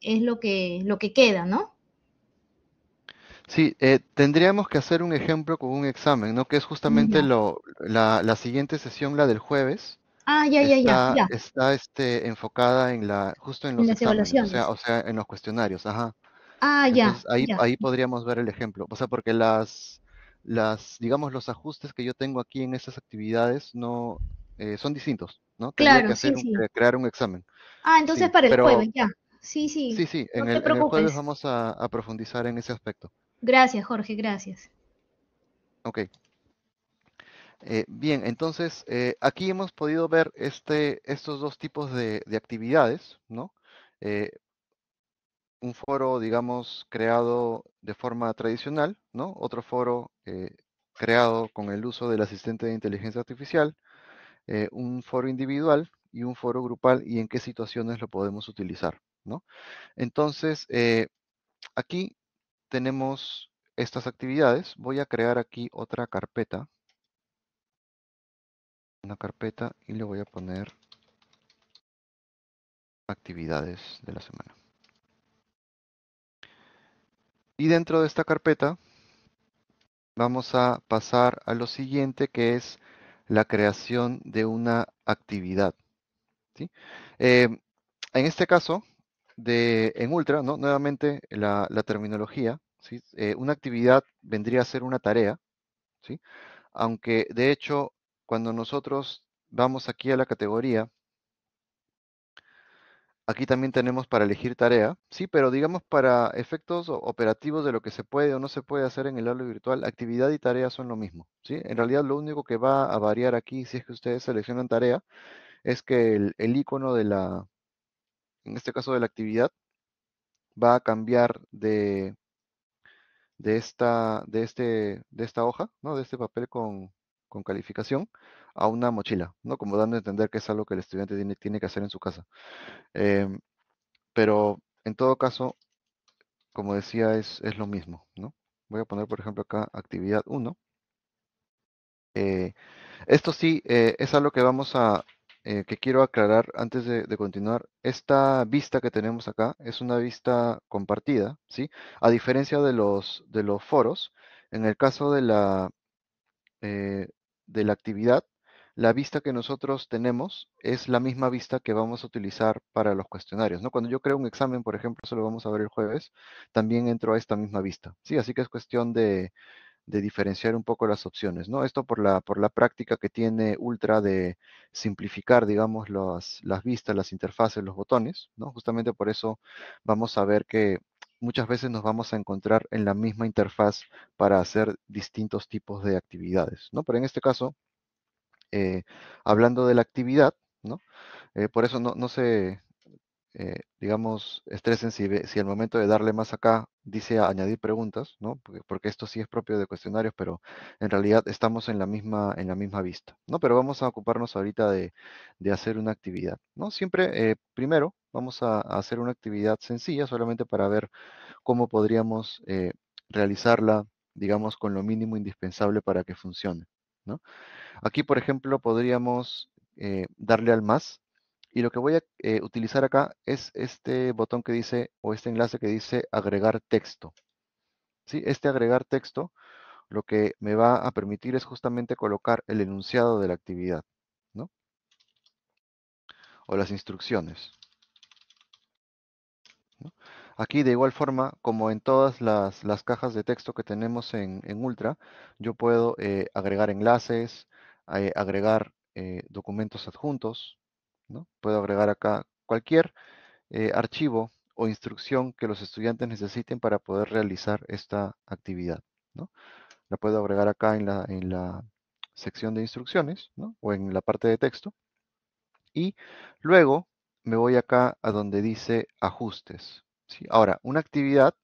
es lo que, lo que queda, ¿no? Sí, eh, tendríamos que hacer un ejemplo con un examen, ¿no? Que es justamente la, la, siguiente sesión, la del jueves, Ah, ya, ya, ya, Está este, enfocada en la, justo en los O sea, o sea, en los cuestionarios, ajá. Ah, ya, ahí, Ahí podríamos ver el ejemplo. O sea, porque las, las, digamos, los ajustes que yo tengo aquí en esas actividades no eh, son distintos, ¿no? Claro, que hacer un, eh, crear un examen. Ah, entonces para el jueves, ya. Sí, sí. Sí, sí, en, el, en, jueves vamos a, a profundizar en ese aspecto. Gracias, Jorge, gracias. Ok. Eh, bien, entonces eh, aquí hemos podido ver este, estos dos tipos de, actividades, ¿no? Eh, un foro, digamos, creado de forma tradicional, ¿no? Otro foro creado con el uso del asistente de inteligencia artificial, un foro individual y un foro grupal y en qué situaciones lo podemos utilizar, ¿no? Entonces, aquí tenemos estas actividades. Voy a crear aquí otra carpeta una carpeta y le voy a poner actividades de la semana. Y dentro de esta carpeta vamos a pasar a lo siguiente que es la creación de una actividad. Eh, en este caso, de, en Ultra, ¿no? nuevamente la, terminología, ¿sí? Eh, una actividad vendría a ser una tarea, ¿sí? aunque de hecho cuando nosotros vamos aquí a la categoría, aquí también tenemos para elegir tarea, sí, pero digamos para efectos operativos de lo que se puede o no se puede hacer en el aula virtual, actividad y tarea son lo mismo, ¿sí? En realidad lo único que va a variar aquí, si es que ustedes seleccionan tarea, es que el, el icono de la, en este caso de la actividad, va a cambiar de, de, esta, de, este, de esta hoja, ¿no? de este papel con, con calificación a una mochila, ¿no? Como dando a entender que es algo que el estudiante tiene, que hacer en su casa. Em, pero en todo caso, como decía, es, es, lo mismo, ¿no? Voy a poner, por ejemplo, acá actividad 1. Eh, esto sí eh, es algo que vamos a, eh, que quiero aclarar antes de, continuar. Esta vista que tenemos acá es una vista compartida, ¿sí? A diferencia de los, de los foros, en el caso de la, de la actividad, la vista que nosotros tenemos es la misma vista que vamos a utilizar para los cuestionarios. ¿no? Cuando yo creo un examen, por ejemplo, eso lo vamos a ver el jueves, también entro a esta misma vista. Sí, así que es cuestión de, diferenciar un poco las opciones. ¿no? Esto por la, por la práctica que tiene Ultra de simplificar, digamos, las, las vistas, las interfaces, los botones. ¿no? Justamente por eso vamos a ver que muchas veces nos vamos a encontrar en la misma interfaz para hacer distintos tipos de actividades, ¿no? Pero en este caso, eh, hablando de la actividad, ¿no? Eh, por eso no, se, eh, digamos, estresen sensible, si al momento de darle más acá dice añadir preguntas, ¿no? Porque, esto sí es propio de cuestionarios, pero en realidad estamos en la misma, en la misma vista, ¿no? Pero vamos a ocuparnos ahorita de, hacer una actividad, ¿no? Siempre, eh, primero, vamos a, hacer una actividad sencilla solamente para ver cómo podríamos eh, realizarla, digamos, con lo mínimo indispensable para que funcione, ¿no? Aquí, por ejemplo, podríamos eh, darle al más y lo que voy a eh, utilizar acá es este botón que dice, o este enlace que dice agregar texto. ¿Sí? Este agregar texto lo que me va a permitir es justamente colocar el enunciado de la actividad, ¿no? O las instrucciones. Aquí de igual forma, como en todas las, cajas de texto que tenemos en, Ultra, yo puedo eh, agregar enlaces, eh, agregar documentos adjuntos, Puedo agregar acá cualquier eh, archivo o instrucción que los estudiantes necesiten para poder realizar esta actividad. La puedo agregar acá en la, sección de instrucciones o en la parte de texto. Y luego me voy acá a donde dice ajustes. Ahora, una actividad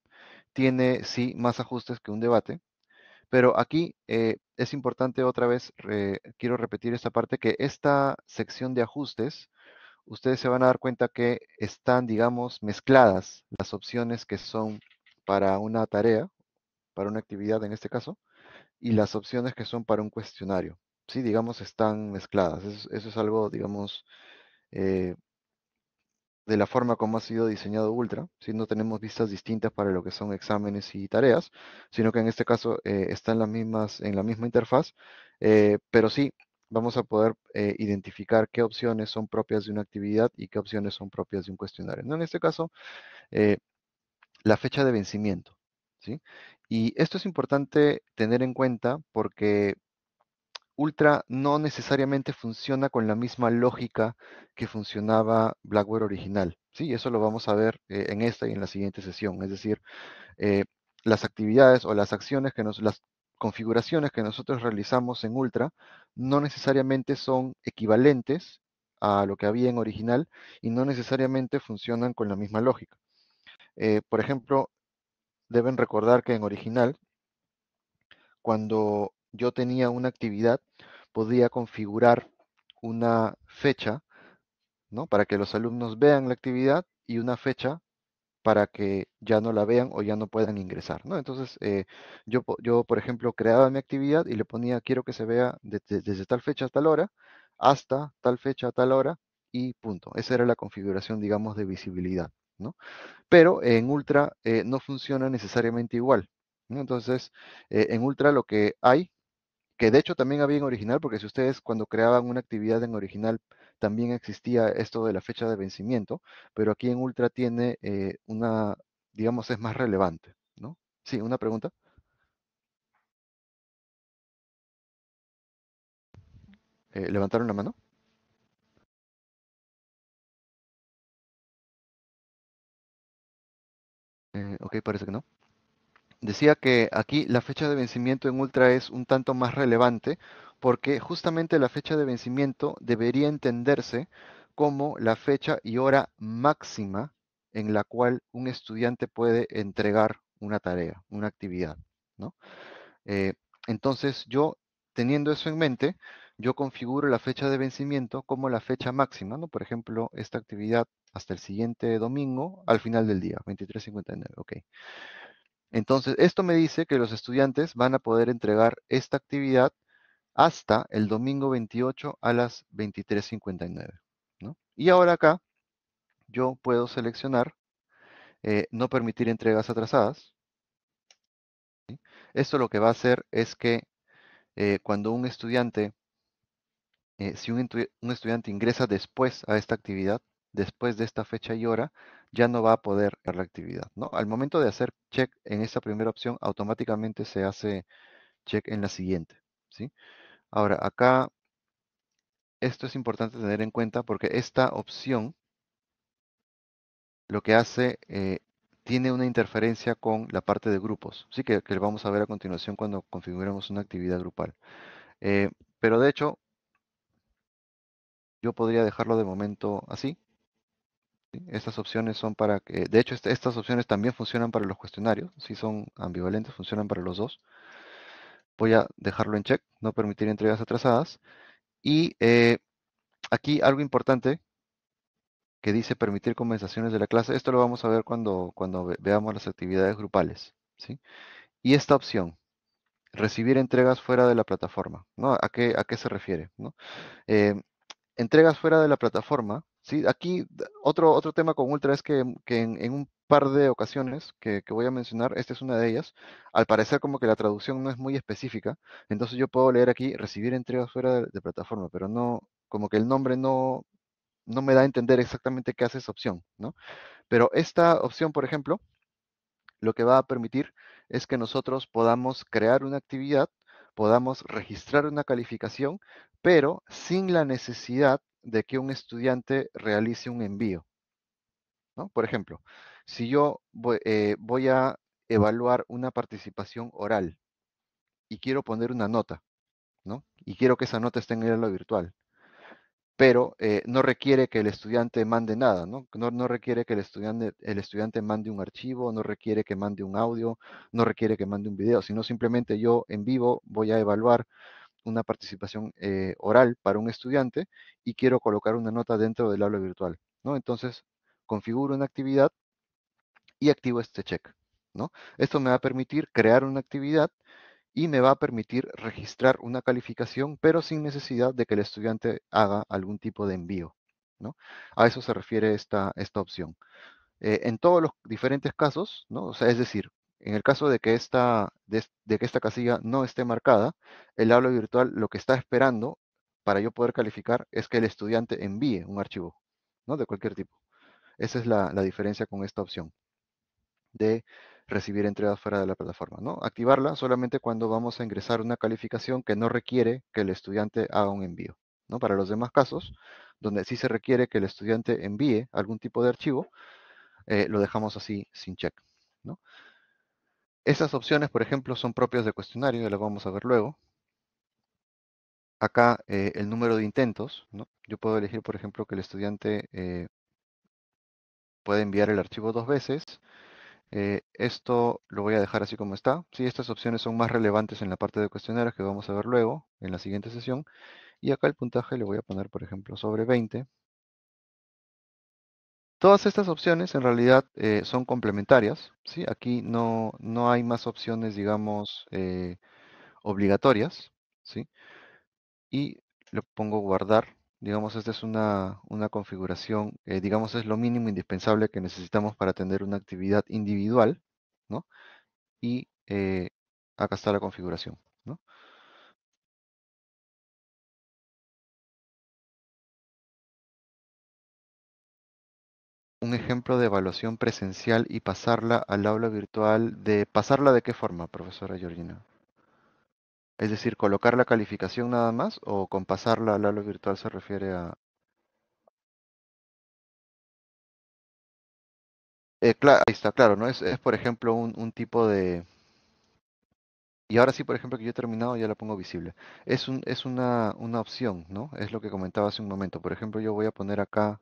tiene sí más ajustes que un debate, pero aquí eh, es importante otra vez, quiero repetir esta parte, que esta sección de ajustes ustedes se van a dar cuenta que están, digamos, mezcladas las opciones que son para una tarea, para una actividad en este caso, y las opciones que son para un cuestionario. Sí, digamos, están mezcladas. Eso, es algo, digamos, eh, de la forma como ha sido diseñado Ultra, si no tenemos vistas distintas para lo que son exámenes y tareas, sino que en este caso eh, están las mismas en la misma interfaz, eh, pero sí vamos a poder eh, identificar qué opciones son propias de una actividad y qué opciones son propias de un cuestionario. En este caso, eh, la fecha de vencimiento. ¿sí? Y esto es importante tener en cuenta porque Ultra no necesariamente funciona con la misma lógica que funcionaba Blackware original. Sí, eso lo vamos a ver eh, en esta y en la siguiente sesión. Es decir, las actividades o las acciones que nos, las configuraciones que nosotros realizamos en Ultra no necesariamente son equivalentes a lo que había en original y no necesariamente funcionan con la misma lógica. Eh, por ejemplo, deben recordar que en original, cuando yo tenía una actividad, podía configurar una fecha para que los alumnos vean la actividad y una fecha para que ya no la vean o ya no puedan ingresar, ¿no? Entonces, eh, yo, yo, por ejemplo, creaba mi actividad y le ponía, quiero que se vea desde tal fecha a tal hora, hasta tal fecha a tal hora y punto. Esa era la configuración, digamos, de visibilidad, ¿no? Pero en Ultra eh, no funciona necesariamente igual, Entonces, eh, en Ultra lo que hay, que de hecho también había en original, porque si ustedes cuando creaban una actividad en original también existía esto de la fecha de vencimiento, pero aquí en Ultra tiene eh, una, digamos, es más relevante, ¿no? Sí, una pregunta. Eh, ¿Levantaron la mano? Eh, ok, parece que no. Decía que aquí la fecha de vencimiento en Ultra es un tanto más relevante porque justamente la fecha de vencimiento debería entenderse como la fecha y hora máxima en la cual un estudiante puede entregar una tarea, una actividad. ¿no? Eh, entonces yo, teniendo eso en mente, yo configuro la fecha de vencimiento como la fecha máxima, ¿no? Por ejemplo, esta actividad hasta el siguiente domingo al final del día, 23.59, ok. Entonces, esto me dice que los estudiantes van a poder entregar esta actividad hasta el domingo 28 a las 23.59. Y ahora acá yo puedo seleccionar eh, no permitir entregas atrasadas. Esto lo que va a hacer es que eh, cuando un estudiante, eh, si un estudiante ingresa después a esta actividad, después de esta fecha y hora, ya no va a poder ver la actividad. ¿no? Al momento de hacer check en esta primera opción, automáticamente se hace check en la siguiente. Ahora, acá, esto es importante tener en cuenta porque esta opción lo que hace, eh, tiene una interferencia con la parte de grupos, así que, vamos a ver a continuación cuando configuremos una actividad grupal. Eh, pero de hecho, yo podría dejarlo de momento así, estas opciones son para que, de hecho, estas opciones también funcionan para los cuestionarios, si son ambivalentes, funcionan para los dos. Voy a dejarlo en check, no permitir entregas atrasadas. Y eh, aquí algo importante que dice permitir conversaciones de la clase. Esto lo vamos a ver cuando, veamos las actividades grupales. ¿sí? Y esta opción, recibir entregas fuera de la plataforma. ¿A, qué, se refiere? Eh, entregas fuera de la plataforma Sí, aquí otro, otro tema con Ultra es que, en, un par de ocasiones que, voy a mencionar, esta es una de ellas, al parecer como que la traducción no es muy específica, entonces yo puedo leer aquí recibir entregas fuera de, plataforma, pero no, como que el nombre no, no me da a entender exactamente qué hace esa opción, ¿no? Pero esta opción, por ejemplo, lo que va a permitir es que nosotros podamos crear una actividad, podamos registrar una calificación, pero sin la necesidad de que un estudiante realice un envío. ¿no? Por ejemplo, si yo eh, voy, a evaluar una participación oral y quiero poner una nota, ¿no? Y quiero que esa nota esté en el aula virtual. Pero eh, no requiere que el estudiante mande nada, ¿no? ¿no? requiere que el estudiante, el estudiante mande un archivo, no requiere que mande un audio, no requiere que mande un video, sino simplemente yo en vivo voy a evaluar una participación eh, oral para un estudiante y quiero colocar una nota dentro del aula virtual, ¿no? Entonces, configuro una actividad y activo este check, ¿no? Esto me va a permitir crear una actividad y me va a permitir registrar una calificación, pero sin necesidad de que el estudiante haga algún tipo de envío, ¿no? A eso se refiere esta, esta opción. Eh, en todos los diferentes casos, ¿no? O sea, es decir, en el caso de que, esta, casilla no esté marcada, el aula virtual lo que está esperando para yo poder calificar es que el estudiante envíe un archivo, ¿no? De cualquier tipo. Esa es la, diferencia con esta opción de recibir entregas fuera de la plataforma, ¿no? Activarla solamente cuando vamos a ingresar una calificación que no requiere que el estudiante haga un envío, ¿no? Para los demás casos, donde sí se requiere que el estudiante envíe algún tipo de archivo, eh, lo dejamos así sin check, ¿no? Esas opciones, por ejemplo, son propias de cuestionario, ya las vamos a ver luego. Acá eh, el número de intentos, Yo puedo elegir, por ejemplo, que el estudiante pueda eh, puede enviar el archivo dos veces. Eh, esto lo voy a dejar así como está. Sí, estas opciones son más relevantes en la parte de cuestionarios que vamos a ver luego en la siguiente sesión. Y acá el puntaje le voy a poner, por ejemplo, sobre 20. Todas estas opciones en realidad eh, son complementarias, ¿sí? Aquí no, no hay más opciones, digamos, eh, obligatorias, ¿sí? Y le pongo guardar. Digamos, esta es una, una configuración, eh, digamos, es lo mínimo indispensable que necesitamos para tener una actividad individual, ¿no? Y acá está la configuración, ¿no? un ejemplo de evaluación presencial y pasarla al aula virtual, de pasarla de qué forma, profesora Georgina? Es decir, colocar la calificación nada más o con pasarla al aula virtual se refiere a... Eh, ahí está, claro, ¿no? Es, es por ejemplo un, un tipo de, y ahora sí, por ejemplo, que yo he terminado, ya la pongo visible. Es, un, es una, una, opción, ¿no? Es lo que comentaba hace un momento. Por ejemplo, yo voy a poner acá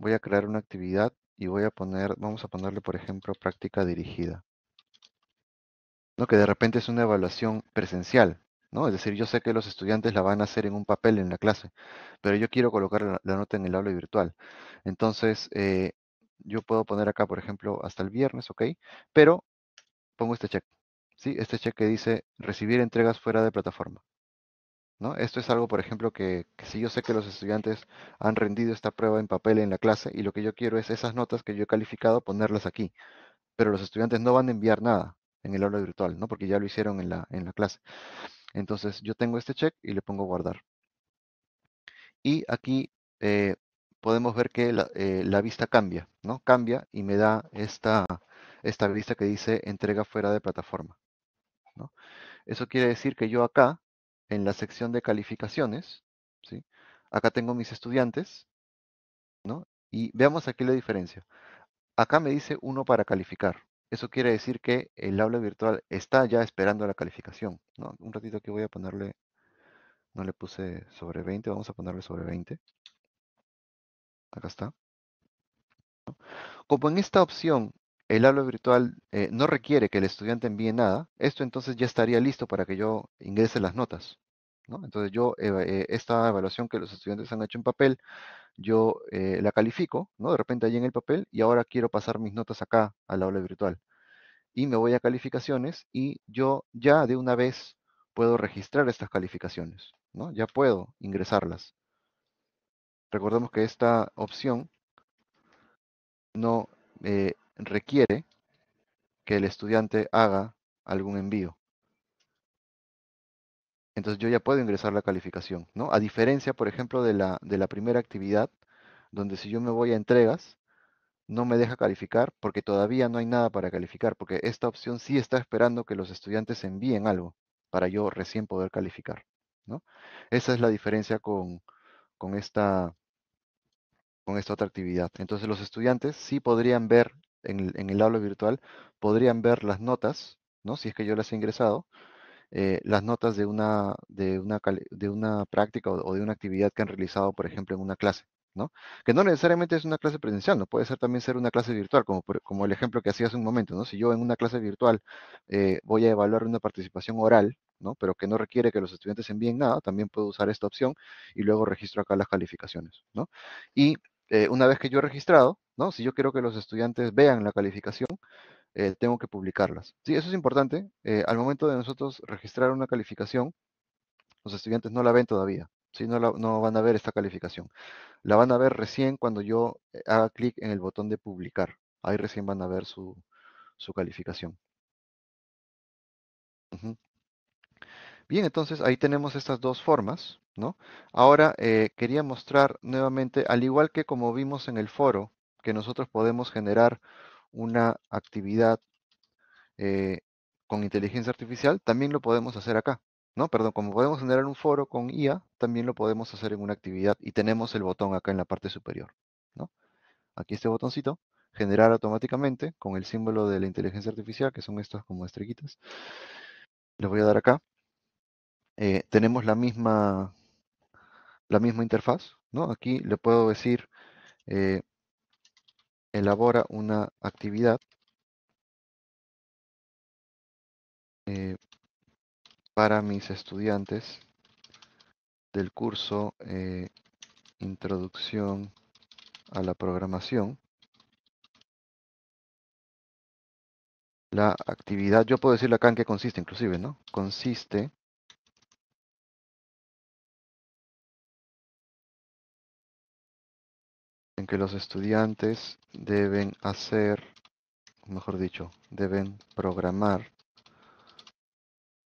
voy a crear una actividad y voy a poner, vamos a ponerle por ejemplo práctica dirigida. ¿No? Que de repente es una evaluación presencial, ¿no? Es decir, yo sé que los estudiantes la van a hacer en un papel en la clase, pero yo quiero colocar la, nota en el aula virtual. Entonces, eh, yo puedo poner acá, por ejemplo, hasta el viernes, ¿ok? Pero pongo este check, ¿sí? Este check que dice recibir entregas fuera de plataforma. Esto es algo, por ejemplo, que, si yo sé que los estudiantes han rendido esta prueba en papel en la clase y lo que yo quiero es esas notas que yo he calificado ponerlas aquí, pero los estudiantes no van a enviar nada en el aula virtual, ¿no? porque ya lo hicieron en la, en la clase. Entonces yo tengo este check y le pongo guardar. Y aquí eh, podemos ver que eh, la, vista cambia, ¿no? Cambia y me da esta, esta vista que dice entrega fuera de plataforma. Eso quiere decir que yo acá en la sección de calificaciones, ¿sí? acá tengo mis estudiantes, ¿no? y veamos aquí la diferencia. Acá me dice uno para calificar. Eso quiere decir que el aula virtual está ya esperando la calificación. ¿no? Un ratito aquí voy a ponerle, no le puse sobre 20, vamos a ponerle sobre 20. Acá está. Como en esta opción el aula virtual eh, no requiere que el estudiante envíe nada, esto entonces ya estaría listo para que yo ingrese las notas. Entonces yo, eh, esta evaluación que los estudiantes han hecho en papel, yo eh, la califico, ¿no? de repente allí en el papel, y ahora quiero pasar mis notas acá al aula virtual. Y me voy a calificaciones y yo ya de una vez puedo registrar estas calificaciones, ¿no? ya puedo ingresarlas. Recordemos que esta opción no requiere que el estudiante haga algún envío. Entonces yo ya puedo ingresar la calificación, ¿no? A diferencia, por ejemplo, de la, de la primera actividad, donde si yo me voy a entregas, no me deja calificar porque todavía no hay nada para calificar, porque esta opción sí está esperando que los estudiantes envíen algo para yo recién poder calificar. ¿no? Esa es la diferencia con, esta, con esta otra actividad. Entonces los estudiantes sí podrían ver en el, aula virtual, podrían ver las notas, ¿no? Si es que yo las he ingresado, eh, las notas de una, de una, de una práctica o, de una actividad que han realizado, por ejemplo, en una clase, ¿no? Que no necesariamente es una clase presencial, no puede ser también ser una clase virtual, como, como el ejemplo que hacía hace un momento, ¿no? Si yo en una clase virtual eh, voy a evaluar una participación oral, ¿no? Pero que no requiere que los estudiantes envíen nada, también puedo usar esta opción y luego registro acá las calificaciones, ¿no? Y eh, una vez que yo he registrado, si yo quiero que los estudiantes vean la calificación, eh, tengo que publicarlas. Sí, eso es importante. Eh, al momento de nosotros registrar una calificación, los estudiantes no la ven todavía. No, no van a ver esta calificación. La van a ver recién cuando yo eh, haga clic en el botón de publicar. Ahí recién van a ver su, su calificación. Bien, entonces ahí tenemos estas dos formas. ¿no? Ahora quería mostrar nuevamente, al igual que como vimos en el foro, que nosotros podemos generar una actividad eh, con inteligencia artificial, también lo podemos hacer acá. ¿no? Perdón, como podemos generar un foro con IA, también lo podemos hacer en una actividad y tenemos el botón acá en la parte superior. ¿no? Aquí este botoncito, generar automáticamente con el símbolo de la inteligencia artificial, que son estas como estrellitas. Le voy a dar acá. Eh, tenemos la misma, la misma interfaz. ¿no? Aquí le puedo decir, eh, elabora una actividad eh, para mis estudiantes del curso eh, Introducción a la Programación. La actividad, yo puedo decirle acá en qué consiste inclusive, ¿no? Consiste que los estudiantes deben hacer, mejor dicho, deben programar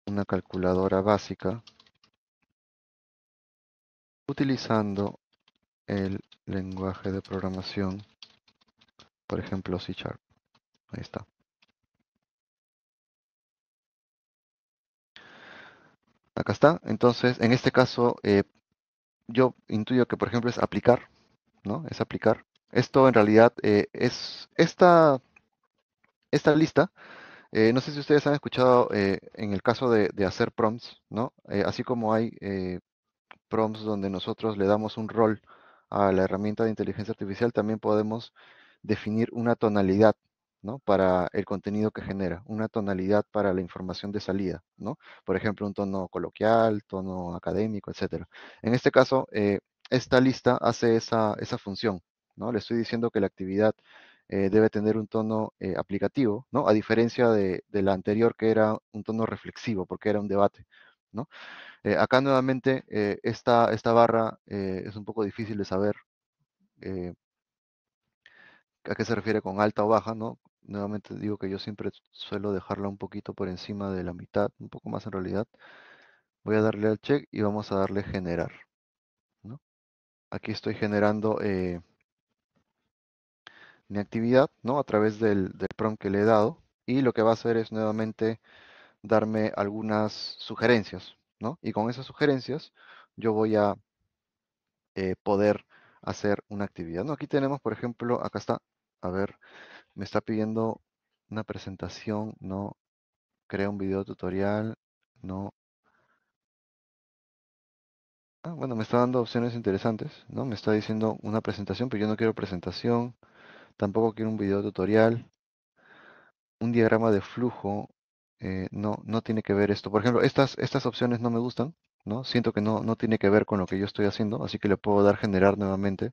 una calculadora básica utilizando el lenguaje de programación, por ejemplo, C Ahí está. Acá está. Entonces, en este caso, eh, yo intuyo que, por ejemplo, es aplicar ¿no? Es aplicar. Esto en realidad eh, es esta, esta lista. Eh, no sé si ustedes han escuchado eh, en el caso de, hacer prompts, ¿no? así como hay prompts donde nosotros le damos un rol a la herramienta de inteligencia artificial, también podemos definir una tonalidad, ¿no? Para el contenido que genera, una tonalidad para la información de salida, ¿no? Por ejemplo, un tono coloquial, tono académico, etc. En este caso, esta lista hace esa, función, ¿no? Le estoy diciendo que la actividad eh, debe tener un tono eh, aplicativo, ¿no? A diferencia de, la anterior que era un tono reflexivo, porque era un debate, ¿no? Eh, acá nuevamente esta, esta barra es un poco difícil de saber a qué se refiere con alta o baja, ¿no? Nuevamente digo que yo siempre suelo dejarla un poquito por encima de la mitad, un poco más en realidad. Voy a darle al check y vamos a darle generar aquí estoy generando eh, mi actividad, ¿no? A través del, del prompt que le he dado. Y lo que va a hacer es nuevamente darme algunas sugerencias, Y con esas sugerencias yo voy a eh, poder hacer una actividad. Aquí tenemos, por ejemplo, acá está, a ver, me está pidiendo una presentación, no, crea un video tutorial, no, Ah, bueno, me está dando opciones interesantes, ¿no? Me está diciendo una presentación, pero yo no quiero presentación, tampoco quiero un video tutorial, un diagrama de flujo, eh, no, no tiene que ver esto. Por ejemplo, estas, estas opciones no me gustan, ¿no? Siento que no, no tiene que ver con lo que yo estoy haciendo, así que le puedo dar generar nuevamente.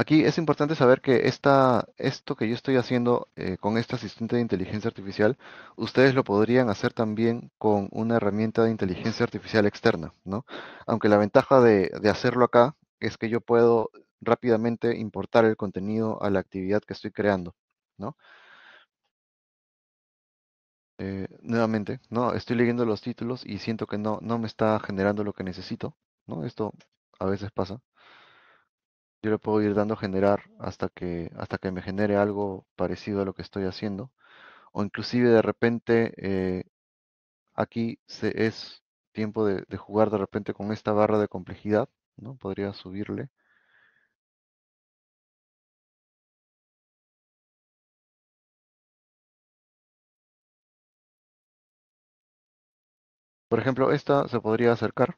Aquí es importante saber que esto que yo estoy haciendo eh, con este asistente de inteligencia artificial, ustedes lo podrían hacer también con una herramienta de inteligencia artificial externa, ¿no? Aunque la ventaja de, hacerlo acá es que yo puedo rápidamente importar el contenido a la actividad que estoy creando, ¿no? Eh, nuevamente, no, estoy leyendo los títulos y siento que no, no me está generando lo que necesito, ¿no? Esto a veces pasa yo le puedo ir dando a generar hasta que, hasta que me genere algo parecido a lo que estoy haciendo. O inclusive de repente eh, aquí se, es tiempo de, de, jugar de repente con esta barra de complejidad, ¿no? Podría subirle. Por ejemplo, esta se podría acercar,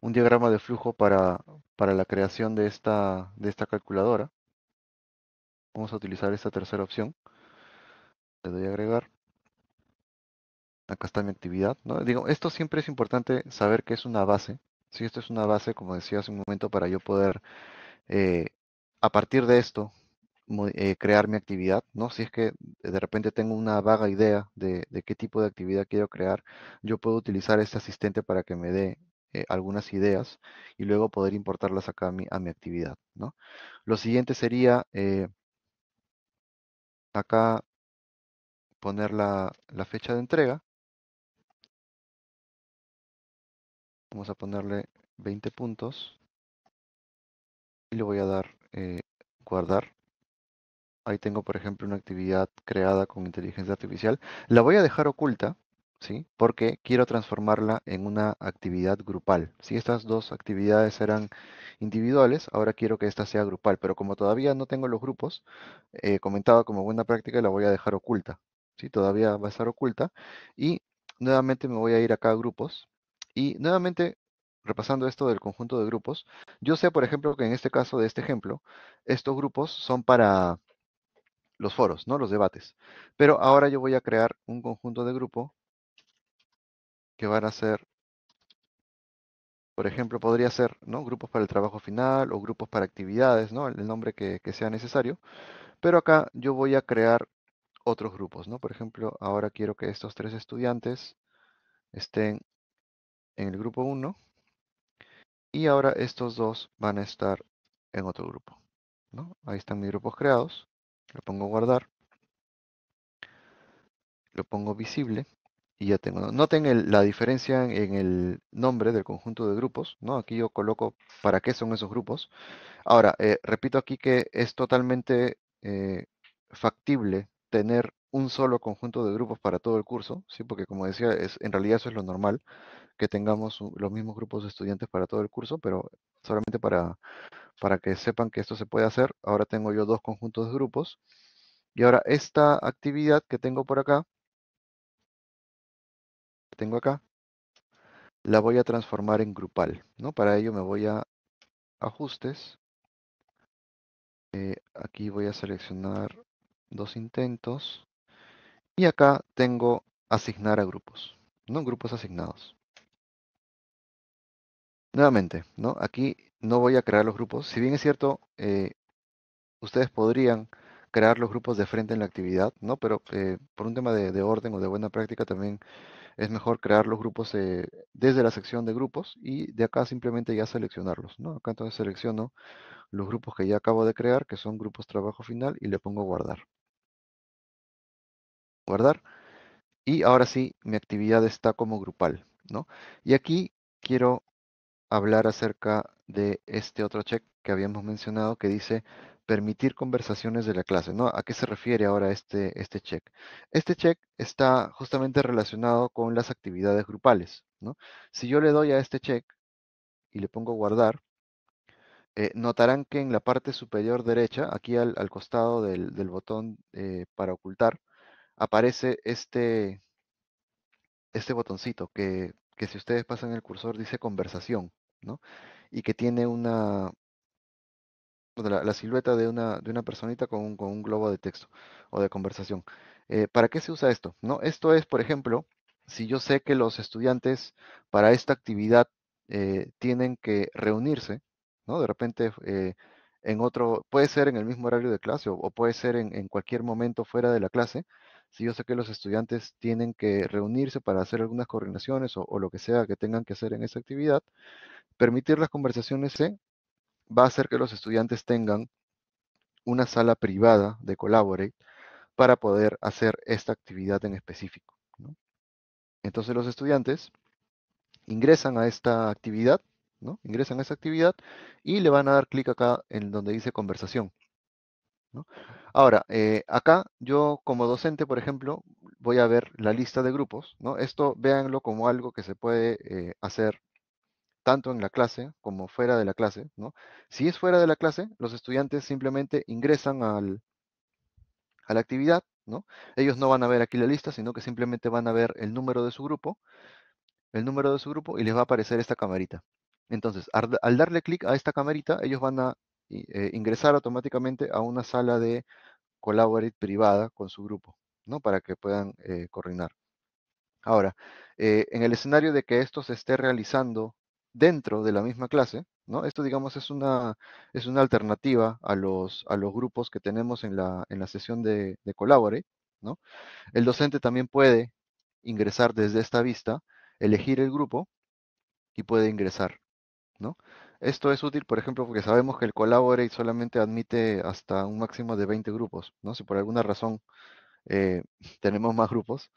un diagrama de flujo para, para la creación de esta, de esta calculadora. Vamos a utilizar esta tercera opción. Le doy a agregar. Acá está mi actividad. ¿no? Digo, esto siempre es importante saber que es una base. Si esto es una base, como decía hace un momento, para yo poder, eh, a partir de esto, eh, crear mi actividad, ¿no? Si es que de repente tengo una vaga idea de, qué tipo de actividad quiero crear, yo puedo utilizar este asistente para que me dé eh, algunas ideas y luego poder importarlas acá a mi, a mi actividad. ¿no? Lo siguiente sería eh, acá poner la, fecha de entrega. Vamos a ponerle 20 puntos y le voy a dar eh, guardar. Ahí tengo, por ejemplo, una actividad creada con inteligencia artificial. La voy a dejar oculta ¿sí? Porque quiero transformarla en una actividad grupal. Si estas dos actividades eran individuales, ahora quiero que esta sea grupal, pero como todavía no tengo los grupos, eh, comentaba como buena práctica la voy a dejar oculta, ¿sí? Todavía va a estar oculta y nuevamente me voy a ir acá a grupos y nuevamente repasando esto del conjunto de grupos, yo sé, por ejemplo, que en este caso de este ejemplo, estos grupos son para los foros, ¿no? Los debates. Pero ahora yo voy a crear un conjunto de grupo que van a ser, por ejemplo, podría ser ¿no? grupos para el trabajo final o grupos para actividades, ¿no? el, nombre que, sea necesario. Pero acá yo voy a crear otros grupos, ¿no? Por ejemplo, ahora quiero que estos tres estudiantes estén en el grupo 1 y ahora estos dos van a estar en otro grupo. ¿no? Ahí están mis grupos creados. Lo pongo guardar. Lo pongo visible y ya tengo. Noten la diferencia en el nombre del conjunto de grupos, ¿no? Aquí yo coloco para qué son esos grupos. Ahora, eh, repito aquí que es totalmente eh, factible tener un solo conjunto de grupos para todo el curso, ¿sí? Porque como decía, es, en realidad eso es lo normal, que tengamos los mismos grupos de estudiantes para todo el curso, pero solamente para, para que sepan que esto se puede hacer. Ahora tengo yo dos conjuntos de grupos. Y ahora esta actividad que tengo por acá, tengo acá, la voy a transformar en grupal. ¿no? Para ello me voy a ajustes. Eh, aquí voy a seleccionar dos intentos. Y acá tengo asignar a grupos, ¿no? Grupos asignados. Nuevamente, ¿no? Aquí no voy a crear los grupos. Si bien es cierto, eh, ustedes podrían crear los grupos de frente en la actividad, ¿no? Pero eh, por un tema de, orden o de buena práctica también es mejor crear los grupos eh, desde la sección de grupos y de acá simplemente ya seleccionarlos, ¿no? Acá entonces selecciono los grupos que ya acabo de crear, que son grupos trabajo final, y le pongo guardar. Guardar. Y ahora sí, mi actividad está como grupal, ¿no? Y aquí quiero hablar acerca de este otro check que habíamos mencionado que dice permitir conversaciones de la clase, ¿no? ¿A qué se refiere ahora este, este check? Este check está justamente relacionado con las actividades grupales, ¿no? Si yo le doy a este check y le pongo guardar, eh, notarán que en la parte superior derecha, aquí al, costado del, botón eh, para ocultar, aparece este, este botoncito que, que si ustedes pasan el cursor dice conversación, ¿no? Y que tiene una, pues, la, silueta de una, personita con un, globo de texto o de conversación. Eh, ¿Para qué se usa esto? ¿No? Esto es, por ejemplo, si yo sé que los estudiantes para esta actividad eh, tienen que reunirse, ¿no? De repente eh, en otro, puede ser en el mismo horario de clase o, puede ser en, cualquier momento fuera de la clase. Si yo sé que los estudiantes tienen que reunirse para hacer algunas coordinaciones o, lo que sea que tengan que hacer en esa actividad, permitir las conversaciones en va a hacer que los estudiantes tengan una sala privada de Collaborate para poder hacer esta actividad en específico. Entonces los estudiantes ingresan a esta actividad, ingresan a esa actividad y le van a dar clic acá en donde dice conversación. Ahora, eh, acá yo como docente, por ejemplo, voy a ver la lista de grupos. ¿no? Esto véanlo como algo que se puede eh, hacer tanto en la clase como fuera de la clase, ¿no? Si es fuera de la clase, los estudiantes simplemente ingresan a la actividad, ¿no? Ellos no van a ver aquí la lista, sino que simplemente van a ver el número de su grupo, el número de su grupo y les va a aparecer esta camarita. Entonces, al, darle clic a esta camarita, ellos van a eh, ingresar automáticamente a una sala de Collaborate privada con su grupo, ¿no? Para que puedan eh, coordinar. Ahora, eh, en el escenario de que esto se esté realizando dentro de la misma clase, ¿no? Esto, digamos, es una, es una alternativa a los, a los grupos que tenemos en la, en la sesión de, de Collaborate, ¿no? El docente también puede ingresar desde esta vista, elegir el grupo y puede ingresar, ¿no? Esto es útil, por ejemplo, porque sabemos que el Collaborate solamente admite hasta un máximo de 20 grupos, ¿no? Si por alguna razón eh, tenemos más grupos,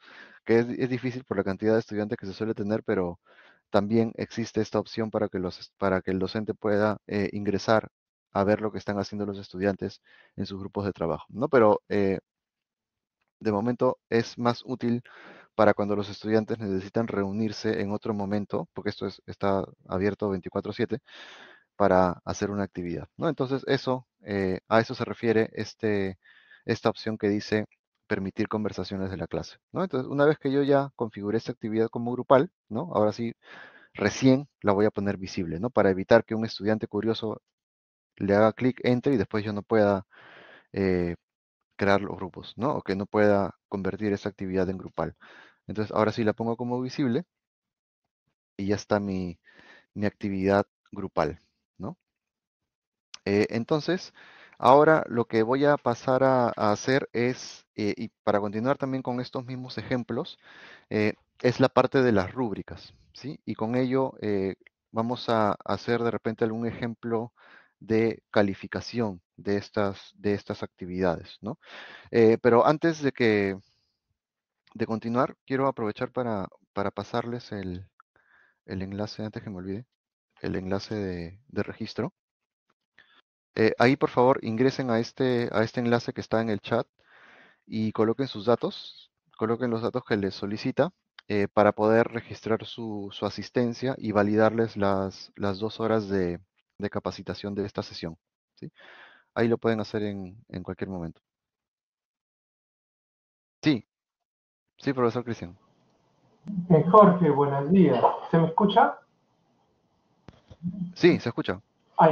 que es, difícil por la cantidad de estudiantes que se suele tener, pero también existe esta opción para que, los, para que el docente pueda eh, ingresar a ver lo que están haciendo los estudiantes en sus grupos de trabajo. ¿no? Pero eh, de momento es más útil para cuando los estudiantes necesitan reunirse en otro momento, porque esto está abierto 24/7, para hacer una actividad. ¿no? Entonces, eso, eh, a eso se refiere este, esta opción que dice permitir conversaciones de la clase, ¿no? Entonces, una vez que yo ya configuré esta actividad como grupal, ¿no? Ahora sí, recién la voy a poner visible, ¿no? Para evitar que un estudiante curioso le haga clic, entre y después yo no pueda eh, crear los grupos, ¿no? O que no pueda convertir esa actividad en grupal. Entonces, ahora sí la pongo como visible y ya está mi, mi actividad grupal, ¿no? Eh, entonces, Ahora lo que voy a pasar a, hacer es, eh, y para continuar también con estos mismos ejemplos, eh, es la parte de las rúbricas, ¿sí? Y con ello eh, vamos a hacer de repente algún ejemplo de calificación de estas, de estas actividades, ¿no? pero antes de que de continuar, quiero aprovechar para, pasarles el, enlace, antes que me olvide, el enlace de registro. Eh, ahí, por favor, ingresen a este, a este enlace que está en el chat y coloquen sus datos, coloquen los datos que les solicita eh, para poder registrar su, asistencia y validarles las, las dos horas de, capacitación de esta sesión. Ahí lo pueden hacer en, en cualquier momento. Sí, sí, profesor Cristian. Eh, Jorge, buenos días. ¿Se me escucha? Sí, se escucha. Ah,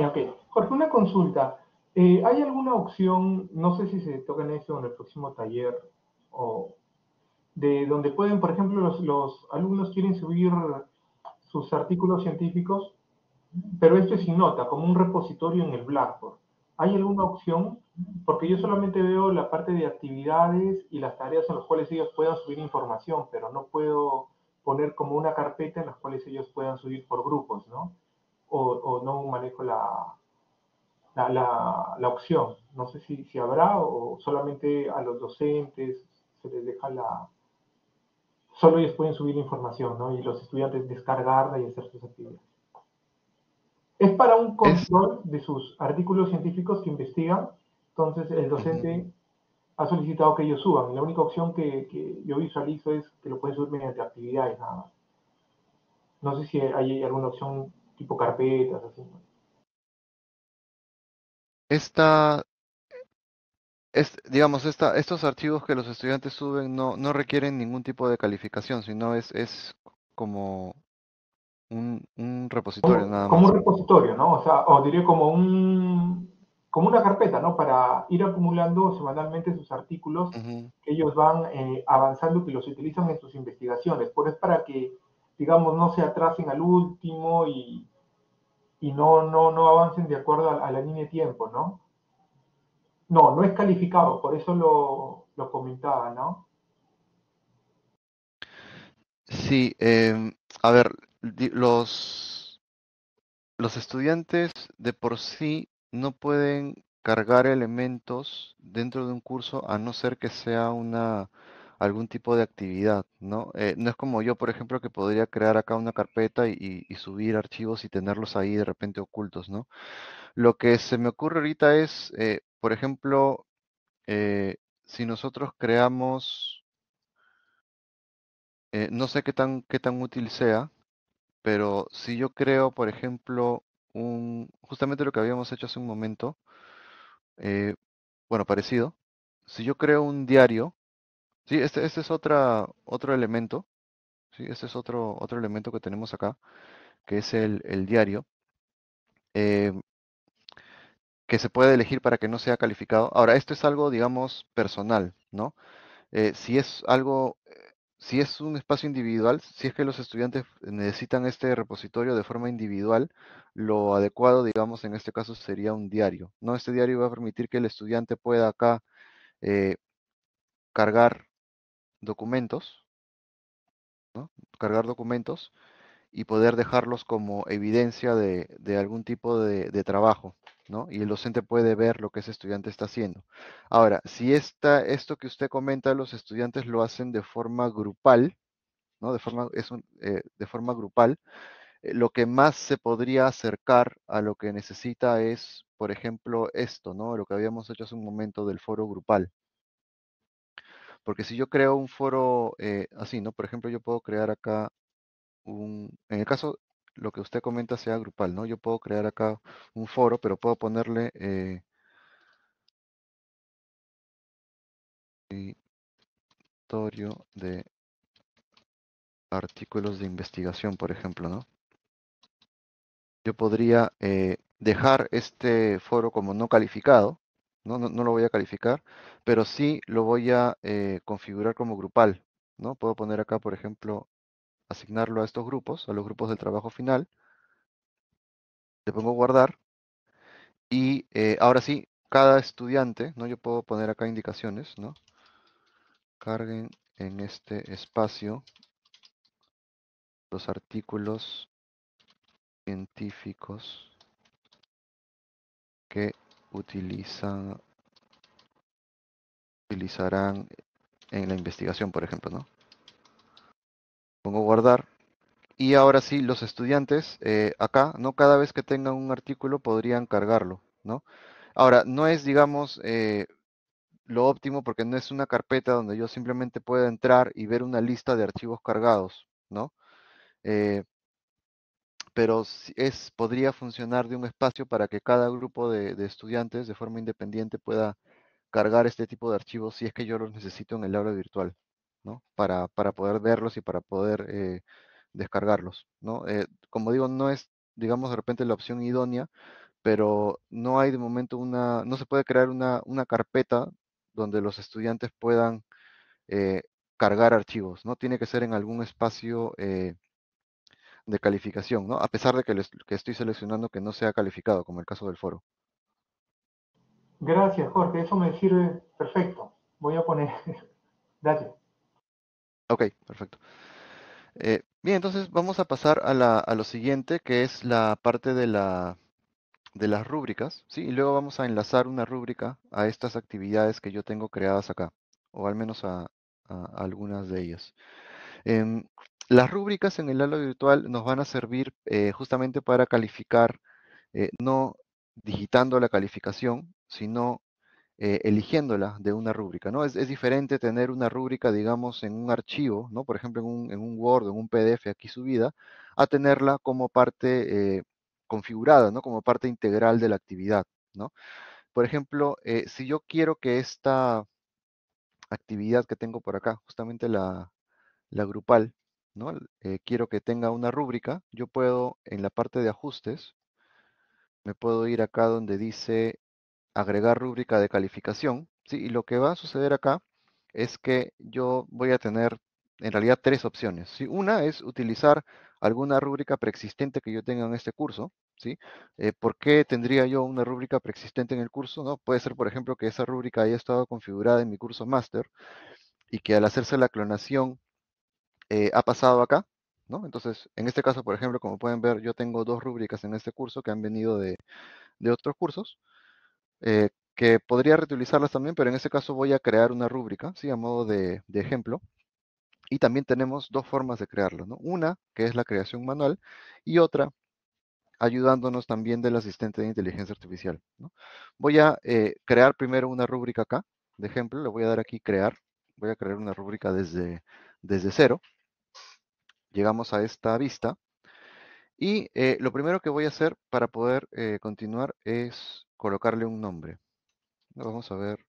Jorge, una consulta. Eh, ¿Hay alguna opción, no sé si se toca en en el próximo taller, o de donde pueden, por ejemplo, los, los alumnos quieren subir sus artículos científicos, pero esto es sin nota, como un repositorio en el Blackboard? ¿Hay alguna opción? Porque yo solamente veo la parte de actividades y las tareas en las cuales ellos puedan subir información, pero no puedo poner como una carpeta en las cuales ellos puedan subir por grupos, ¿no? o, no manejo la, la, opción. No sé si, si habrá o solamente a los docentes se les deja la... Solo ellos pueden subir información, ¿no? Y los estudiantes descargarla y hacer sus actividades. Es para un control de sus artículos científicos que investigan. Entonces, el docente ha solicitado que ellos suban. La única opción que, yo visualizo es que lo pueden subir mediante actividades, nada No sé si hay alguna opción tipo carpetas, así. Esta, es, digamos, esta, estos archivos que los estudiantes suben no, no requieren ningún tipo de calificación, sino es, es como un, un repositorio como, nada más. Como un repositorio, ¿no? O sea, o diría como un como una carpeta, ¿no? Para ir acumulando semanalmente sus artículos que ellos van eh, avanzando, que los utilizan en sus investigaciones. Por pues es para que digamos, no se atrasen al último y, y no, no, no avancen de acuerdo a, la línea de tiempo, ¿no? No, no es calificado, por eso lo, lo comentaba, ¿no? Sí, em, a ver, los, los estudiantes de por sí no pueden cargar elementos dentro de un curso a no ser que sea una, algún tipo de actividad, ¿no? Eh, no es como yo, por ejemplo, que podría crear acá una carpeta y, subir archivos y tenerlos ahí de repente ocultos, ¿no? Lo que se me ocurre ahorita es, eh, por ejemplo, eh, si nosotros creamos, no sé qué tan, qué tan útil sea, pero si yo creo, por ejemplo, un, justamente lo que habíamos hecho hace un momento, bueno, parecido, si yo creo un diario, Sí, este, este es otro elemento. Sí, este es otro, otro elemento que tenemos acá, que es el, diario, em, que se puede elegir para que no sea calificado. Ahora, esto es algo, digamos, personal, ¿no? Eh, si es algo, eh, si es un espacio individual, si es que los estudiantes necesitan este repositorio de forma individual, lo adecuado, digamos, en este caso sería un diario, ¿no? Este diario va a permitir que el estudiante pueda acá eh, cargar documentos, ¿no? cargar documentos y poder dejarlos como evidencia de, algún tipo de, trabajo. ¿no? Y el docente puede ver lo que ese estudiante está haciendo. Ahora, si esto que usted comenta, los estudiantes lo hacen de forma grupal, ¿no? De forma, es un, eh, de forma grupal, eh, lo que más se podría acercar a lo que necesita es, por ejemplo, esto, ¿no? Lo que habíamos hecho hace un momento del foro grupal. Porque si yo creo un foro eh, así, ¿no? Por ejemplo, yo puedo crear acá un, en el caso lo que usted comenta sea grupal, ¿no? Yo puedo crear acá un foro, pero puedo ponerle eh, de artículos de investigación, por ejemplo, ¿no? Yo podría eh, dejar este foro como no calificado no, lo voy a calificar, pero sí lo voy a eh, configurar como grupal. ¿no? Puedo poner acá, por ejemplo, asignarlo a estos grupos, a los grupos del trabajo final. Le pongo guardar. Y eh, ahora sí, cada estudiante, ¿no? yo puedo poner acá indicaciones, ¿no? carguen en este espacio los artículos científicos que utilizan, utilizarán en la investigación, por ejemplo, ¿no? Pongo guardar. Y ahora sí, los estudiantes eh, acá, ¿no? Cada vez que tengan un artículo podrían cargarlo, ¿no? Ahora, no es, digamos, eh, lo óptimo porque no es una carpeta donde yo simplemente pueda entrar y ver una lista de archivos cargados, ¿no? Eh, pero es, podría funcionar de un espacio para que cada grupo de, estudiantes de forma independiente pueda cargar este tipo de archivos si es que yo los necesito en el aula virtual, ¿no? Para, para poder verlos y para poder eh, descargarlos, ¿no? Eh, como digo, no es, digamos, de repente la opción idónea, pero no hay de momento una, no se puede crear una, carpeta donde los estudiantes puedan eh, cargar archivos, ¿no? Tiene que ser en algún espacio de calificación, ¿no? A pesar de que, que estoy seleccionando que no sea calificado, como el caso del foro. Gracias, Jorge. Eso me sirve perfecto. Voy a poner. Gracias. Ok, perfecto. Eh, bien, entonces vamos a pasar a, la, lo siguiente, que es la parte de, la, de las rúbricas, ¿sí? Y luego vamos a enlazar una rúbrica a estas actividades que yo tengo creadas acá, o al menos a, algunas de ellas. Em, las rúbricas en el aula virtual nos van a servir eh, justamente para calificar, eh, no digitando la calificación, sino eh, eligiéndola de una rúbrica. ¿no? Es, diferente tener una rúbrica, digamos, en un archivo, ¿no? por ejemplo, en un, Word, en un PDF aquí subida, a tenerla como parte configurada, ¿no? como parte integral de la actividad. ¿no? Por ejemplo, si yo quiero que esta actividad que tengo por acá, justamente la grupal, eh, quiero que tenga una rúbrica, yo puedo en la parte de ajustes, me puedo ir acá donde dice agregar rúbrica de calificación, y lo que va a suceder acá es que yo voy a tener en realidad tres opciones. si Una es utilizar alguna rúbrica preexistente que yo tenga en este curso. ¿sí? Eh, ¿Por qué tendría yo una rúbrica preexistente en el curso? ¿no? Puede ser, por ejemplo, que esa rúbrica haya estado configurada en mi curso máster y que al hacerse la clonación eh, ha pasado acá, ¿no? Entonces, en este caso, por ejemplo, como pueden ver, yo tengo dos rúbricas en este curso que han venido de, otros cursos, eh, que podría reutilizarlas también, pero en este caso voy a crear una rúbrica, ¿sí? A modo de, ejemplo. Y también tenemos dos formas de crearlo, ¿no? Una, que es la creación manual, y otra, ayudándonos también del asistente de inteligencia artificial. ¿no? Voy a eh, crear primero una rúbrica acá, de ejemplo, le voy a dar aquí crear, voy a crear una rúbrica desde, desde cero, llegamos a esta vista. Y eh, lo primero que voy a hacer para poder eh, continuar es colocarle un nombre. Vamos a ver.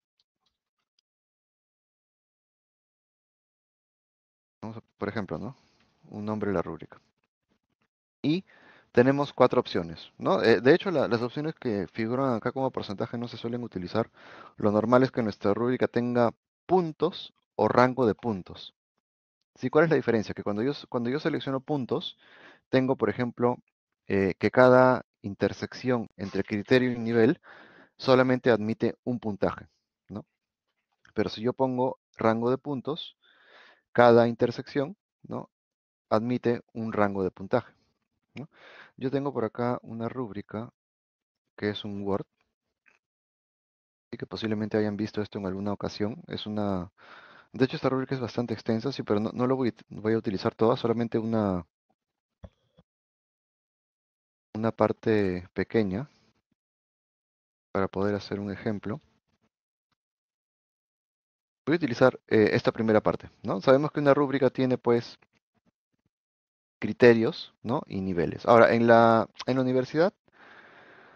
por ejemplo, ¿no? Un nombre de la rúbrica. Y tenemos cuatro opciones, ¿no? Eh, de hecho, las opciones que figuran acá como porcentaje no se suelen utilizar. Lo normal es que nuestra rúbrica tenga puntos o rango de puntos. ¿Sí? ¿Cuál es la diferencia? Que cuando yo, selecciono puntos, tengo, por ejemplo, eh, que cada intersección entre criterio y nivel solamente admite un puntaje. ¿no? Pero si yo pongo rango de puntos, cada intersección ¿no? admite un rango de puntaje. Yo tengo por acá una rúbrica que es un Word, y que posiblemente hayan visto esto en alguna ocasión. Es una, de hecho, esta rúbrica es bastante extensa, sí, pero no, no lo voy, voy, a utilizar toda, solamente una, una parte pequeña para poder hacer un ejemplo. Voy a utilizar eh, esta primera parte, ¿no? Sabemos que una rúbrica tiene, pues, criterios, ¿no? Y niveles. Ahora, en la, en la universidad,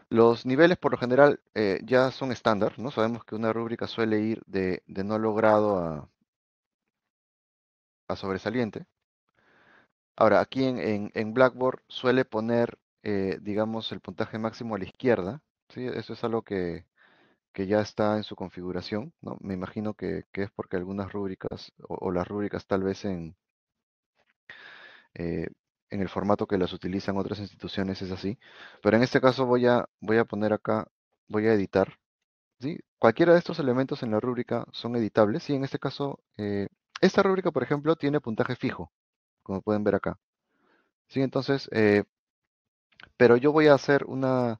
los niveles por lo general eh, ya son estándar, ¿no? Sabemos que una rúbrica suele ir de, de no logrado a, a sobresaliente. Ahora, aquí en, Blackboard suele poner, eh, digamos, el puntaje máximo a la izquierda. ¿sí? Eso es algo que, ya está en su configuración. ¿no? Me imagino que, es porque algunas rúbricas o, las rúbricas tal vez en, eh, en el formato que las utilizan otras instituciones es así. Pero en este caso voy a, voy a poner acá, voy a editar. ¿sí? Cualquiera de estos elementos en la rúbrica son editables y en este caso eh, esta rúbrica, por ejemplo, tiene puntaje fijo, como pueden ver acá. ¿Sí? Entonces, eh, pero yo voy a hacer una,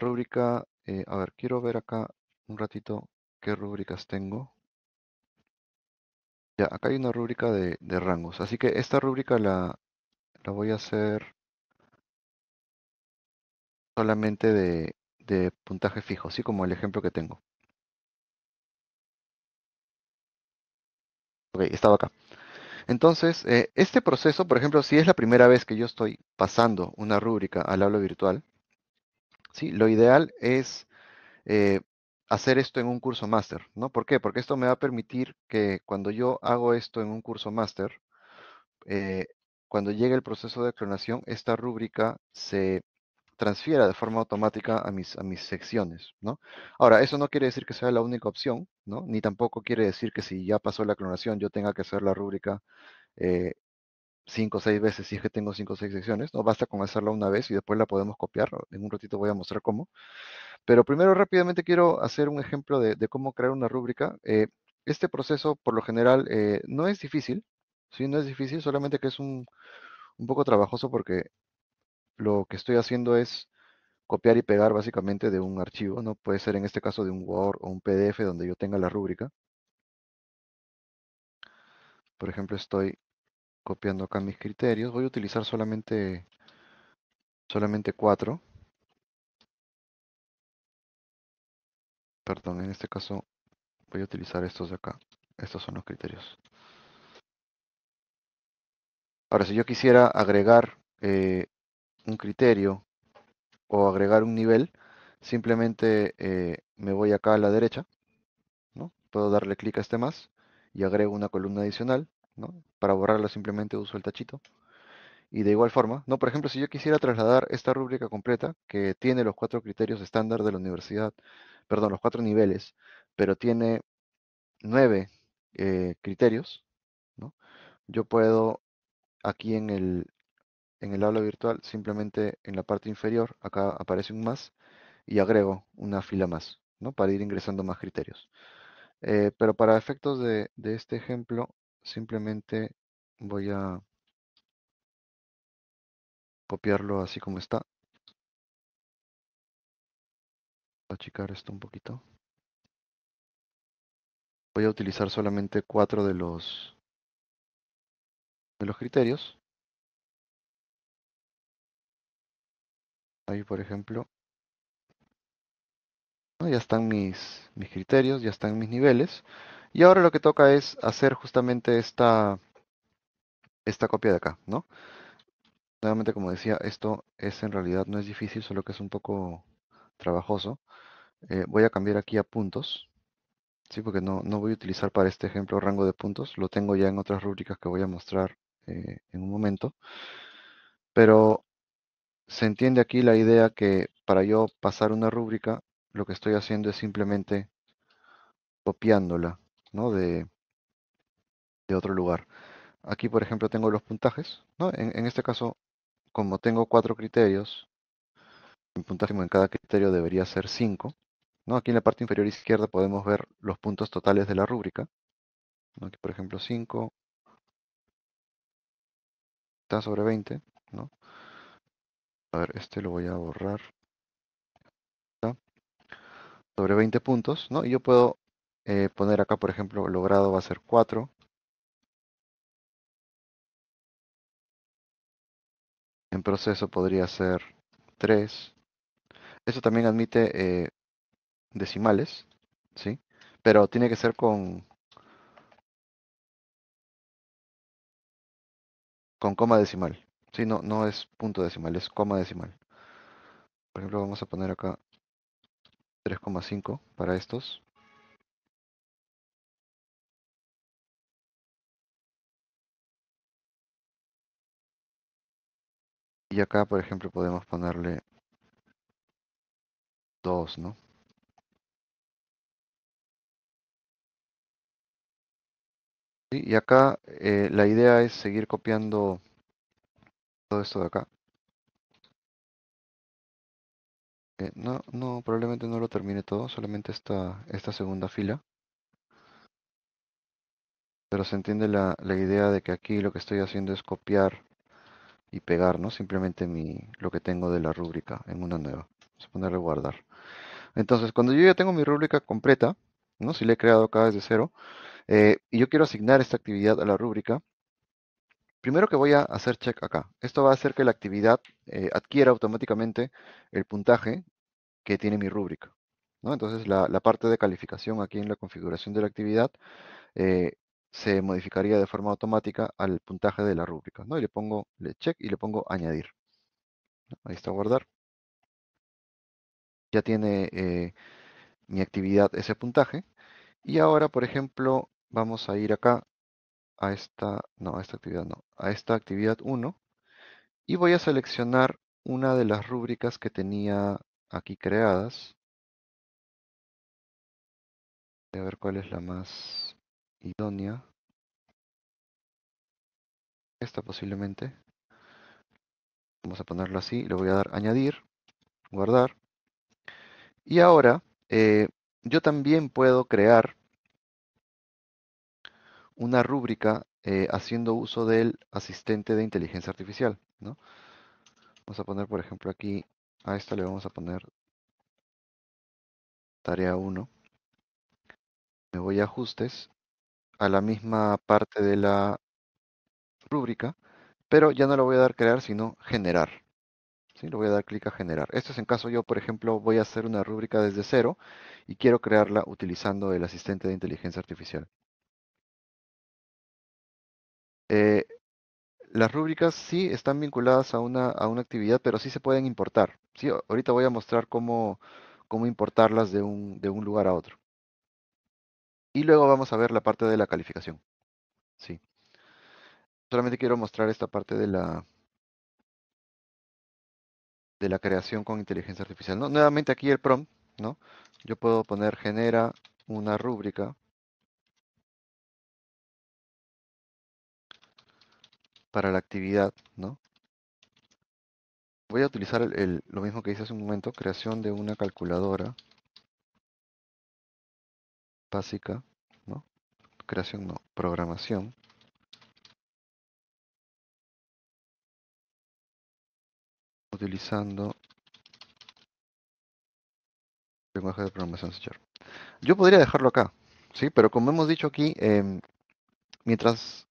rúbrica, eh, a ver, quiero ver acá un ratito qué rúbricas tengo. Ya, acá hay una rúbrica de, de, rangos, así que esta rúbrica la, la voy a hacer solamente de puntaje fijo, así como el ejemplo que tengo. Ok, estaba acá. Entonces, eh, este proceso, por ejemplo, si es la primera vez que yo estoy pasando una rúbrica al aula virtual, ¿sí? lo ideal es eh, hacer esto en un curso máster, ¿no? ¿Por qué? Porque esto me va a permitir que cuando yo hago esto en un curso máster, eh, cuando llegue el proceso de clonación, esta rúbrica se transfiera de forma automática a mis, a mis secciones, ¿no? Ahora, eso no quiere decir que sea la única opción, ¿no? Ni tampoco quiere decir que si ya pasó la clonación yo tenga que hacer la rúbrica eh, cinco o seis veces si es que tengo cinco o seis secciones, ¿no? Basta con hacerla una vez y después la podemos copiar. En un ratito voy a mostrar cómo. Pero primero rápidamente quiero hacer un ejemplo de, cómo crear una rúbrica. Eh, este proceso, por lo general, eh, no es difícil, ¿sí? No es difícil, solamente que es un, un poco trabajoso porque lo que estoy haciendo es copiar y pegar básicamente de un archivo, ¿no? Puede ser en este caso de un Word o un PDF donde yo tenga la rúbrica. Por ejemplo, estoy copiando acá mis criterios. Voy a utilizar solamente, solamente cuatro. Perdón, en este caso voy a utilizar estos de acá. Estos son los criterios. Ahora, si yo quisiera agregar eh, un criterio o agregar un nivel, simplemente eh, me voy acá a la derecha, ¿no? Puedo darle clic a este más y agrego una columna adicional, ¿no? Para borrarla simplemente uso el tachito. Y de igual forma, no, por ejemplo, si yo quisiera trasladar esta rúbrica completa, que tiene los cuatro criterios estándar de la universidad, perdón, los cuatro niveles, pero tiene nueve eh, criterios, ¿no? Yo puedo aquí en el en el aula virtual, simplemente en la parte inferior, acá aparece un más, y agrego una fila más, ¿no? Para ir ingresando más criterios. Eh, pero para efectos de, este ejemplo, simplemente voy a copiarlo así como está. a Achicar esto un poquito. Voy a utilizar solamente cuatro de los, de los criterios. Ahí, por ejemplo, ya están mis, mis criterios, ya están mis niveles. Y ahora lo que toca es hacer justamente esta, esta copia de acá, ¿no? Nuevamente, como decía, esto es en realidad no es difícil, solo que es un poco trabajoso. Eh, voy a cambiar aquí a puntos, ¿sí? Porque no, no, voy a utilizar para este ejemplo rango de puntos. Lo tengo ya en otras rúbricas que voy a mostrar eh, en un momento. Pero se entiende aquí la idea que para yo pasar una rúbrica, lo que estoy haciendo es simplemente copiándola ¿no? de, de otro lugar. Aquí, por ejemplo, tengo los puntajes. ¿no? En, este caso, como tengo cuatro criterios, el puntaje en cada criterio debería ser cinco, ¿no? Aquí en la parte inferior izquierda podemos ver los puntos totales de la rúbrica. Aquí, por ejemplo, cinco está sobre 20. ¿no? A ver, este lo voy a borrar. Sobre 20 puntos, ¿no? Y yo puedo eh, poner acá, por ejemplo, logrado va a ser 4. En proceso podría ser 3. Esto también admite eh, decimales, ¿sí? Pero tiene que ser con, con coma decimal. Sí, no, no es punto decimal, es coma decimal. Por ejemplo, vamos a poner acá 3,5 para estos. Y acá, por ejemplo, podemos ponerle 2, ¿no? Y acá eh, la idea es seguir copiando todo esto de acá. Eh, no, no, probablemente no lo termine todo, solamente esta, segunda fila. Pero se entiende la, idea de que aquí lo que estoy haciendo es copiar y pegar, ¿no? Simplemente lo que tengo de la rúbrica en una nueva. Vamos a ponerle guardar. Entonces, cuando yo ya tengo mi rúbrica completa, ¿no? Si le he creado acá desde cero, eh, y yo quiero asignar esta actividad a la rúbrica, Primero que voy a hacer check acá. Esto va a hacer que la actividad eh, adquiera automáticamente el puntaje que tiene mi rúbrica. Entonces la, parte de calificación aquí en la configuración de la actividad eh, se modificaría de forma automática al puntaje de la rúbrica. ¿no? Y le pongo le check y le pongo añadir. Ahí está guardar. Ya tiene eh, mi actividad ese puntaje. Y ahora, por ejemplo, vamos a ir acá a esta, no, esta actividad no, a esta actividad 1 y voy a seleccionar una de las rúbricas que tenía aquí creadas. Voy a ver cuál es la más idónea. Esta posiblemente. Vamos a ponerlo así. Le voy a dar añadir, guardar. Y ahora eh, yo también puedo crear una rúbrica eh, haciendo uso del asistente de inteligencia artificial. ¿no? Vamos a poner, por ejemplo, aquí, a esta le vamos a poner tarea 1. Me voy a ajustes, a la misma parte de la rúbrica, pero ya no la voy a dar crear, sino generar. ¿Sí? Le voy a dar clic a generar. Esto es en caso yo, por ejemplo, voy a hacer una rúbrica desde cero y quiero crearla utilizando el asistente de inteligencia artificial. Eh, las rúbricas sí están vinculadas a una, a una actividad, pero sí se pueden importar. ¿sí? Ahorita voy a mostrar cómo, cómo importarlas de un, de un lugar a otro. Y luego vamos a ver la parte de la calificación. Sí. Solamente quiero mostrar esta parte de la, de la creación con inteligencia artificial. ¿no? Nuevamente aquí el prompt, ¿no? Yo puedo poner genera una rúbrica para la actividad, ¿no? Voy a utilizar lo mismo que hice hace un momento, creación de una calculadora básica, ¿no? Creación no, programación. Utilizando lenguaje de programación Yo podría dejarlo acá, ¿sí? Pero como hemos dicho aquí, em, mientras